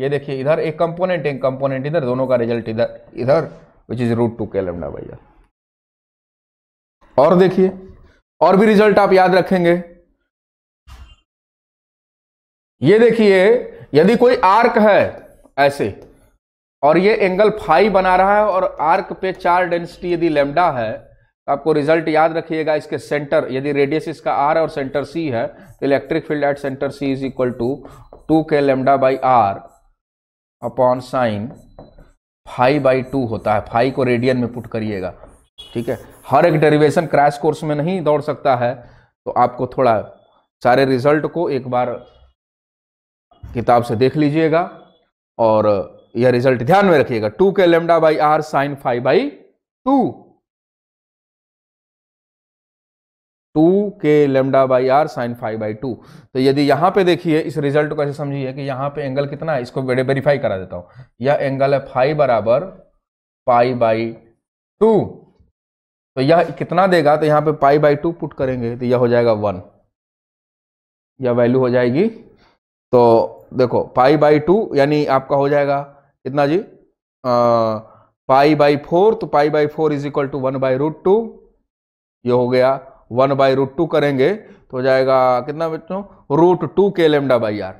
ये देखिए इधर एक कंपोनेंट एक कंपोनेंट इधर दोनों का रिजल्ट इधर इधर विच इज रूट टू के लेमडा बाई आर और देखिए और भी रिजल्ट आप याद रखेंगे ये देखिए यदि कोई आर्क है ऐसे और ये एंगल फाइव बना रहा है और आर्क पे चार डेंसिटी यदि लेमडा है आपको रिजल्ट याद रखिएगा इसके सेंटर यदि रेडियस इसका आर और सेंटर सी है तो electric field at centre C is equal to two के lambda by R upon sine five by two होता है फाइव को रेडियन में पुट करिएगा ठीक है हर एक डेरिवेशन क्रैश कोर्स में नहीं दौड़ सकता है तो आपको थोड़ा सारे रिजल्ट को एक बार किताब से देख लीजिएगा और यह रिजल्ट ध्यान में रखिएगा टू के lambda by are sine five by two two के lambda by are sine five by two तो यदि यहाँ पे देखिए इस रिजल्ट को ऐसे समझिए कि यहाँ पे एंगल कितना है इसको वेरीफाई करा देता हूँ यह एंगल है फाइव बराबर पाई बाई टू तो यह कितना देगा तो यहाँ पे पाई बाई टू पुट करेंगे तो यह हो जाएगा वन यह वैल्यू हो जाएगी तो देखो पाई बाई टू यानी आपका हो जाएगा कितना जी आ, पाई बाई फोर तो pi by four is equal to one by root two ये हो गया वन बाई रूट टू करेंगे तो जाएगा कितना बच्चों रूट टू के lambda by R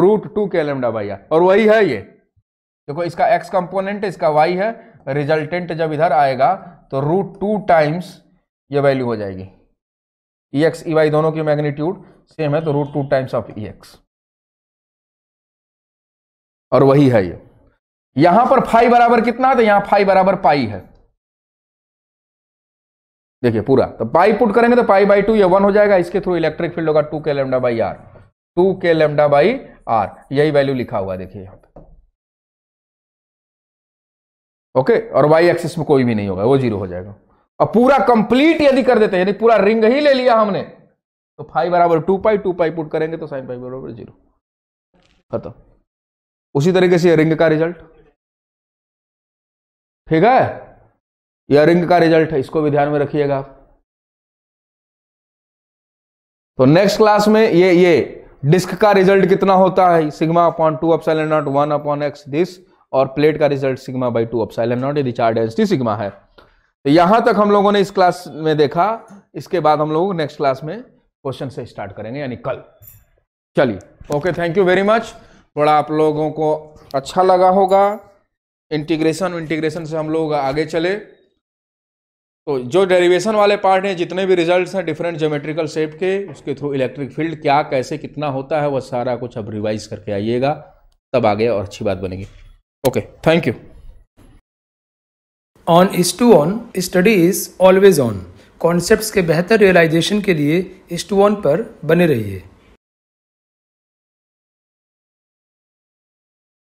root two के लेमडा बाई आर और वही है ये देखो इसका एक्स कंपोनेंट इसका वाई है रिजल्टेंट जब इधर आएगा तो रूट टू टाइम्स ये वैल्यू हो जाएगी ई एक्स ई वाई दोनों की मैग्नीट्यूड सेम है तो root two times of E x और वही है ये यहां पर फाइव बराबर कितना है तो यहां फाइव बराबर पाई है देखिए पूरा तो पाई पुट करेंगे तो पाई बाई टू ये वन हो जाएगा इसके थ्रू इलेक्ट्रिक फील्ड होगा टू के लेमडा बाई आर टू के लेमडा बाई आर यही वैल्यू लिखा हुआ देखिए यहाँ पे ओके और वाई एक्सिस में कोई भी नहीं होगा वो जीरो हो जाएगा और पूरा कंप्लीट यदि कर देते हैं यदि पूरा रिंग ही ले लिया हमने तो फाइव बराबर two pi two pi put करेंगे तो साइन पाई बराबर जीरो खत्म उसी तरीके से रिंग का रिजल्ट ठीक है या रिंग का रिजल्ट है इसको भी ध्यान में रखिएगा आप तो नेक्स्ट क्लास में ये ये डिस्क का रिजल्ट कितना होता है sigma upon two epsilon naught one upon X this और प्लेट का result sigma by two epsilon naught यदि चार डेंसिटी सिग्मा है तो यहां तक हम लोगों ने इस क्लास में देखा इसके बाद हम लोग नेक्स्ट क्लास में क्वेश्चन से स्टार्ट करेंगे यानी कल चलिए okay thank you very much थोड़ा आप लोगों को अच्छा लगा होगा इंटीग्रेशन इंटीग्रेशन से हम लोग आगे चले तो जो डेरिवेशन वाले पार्ट हैं जितने भी रिजल्ट्स हैं डिफरेंट ज्योमेट्रिकल शेप के उसके थ्रू इलेक्ट्रिक फील्ड क्या कैसे कितना होता है वह सारा कुछ अब रिवाइज करके आइएगा तब आगे और अच्छी बात बनेगी okay thank you on is two on study is always on concepts के बेहतर रियलाइजेशन के लिए इज टू ऑन पर बने रहिए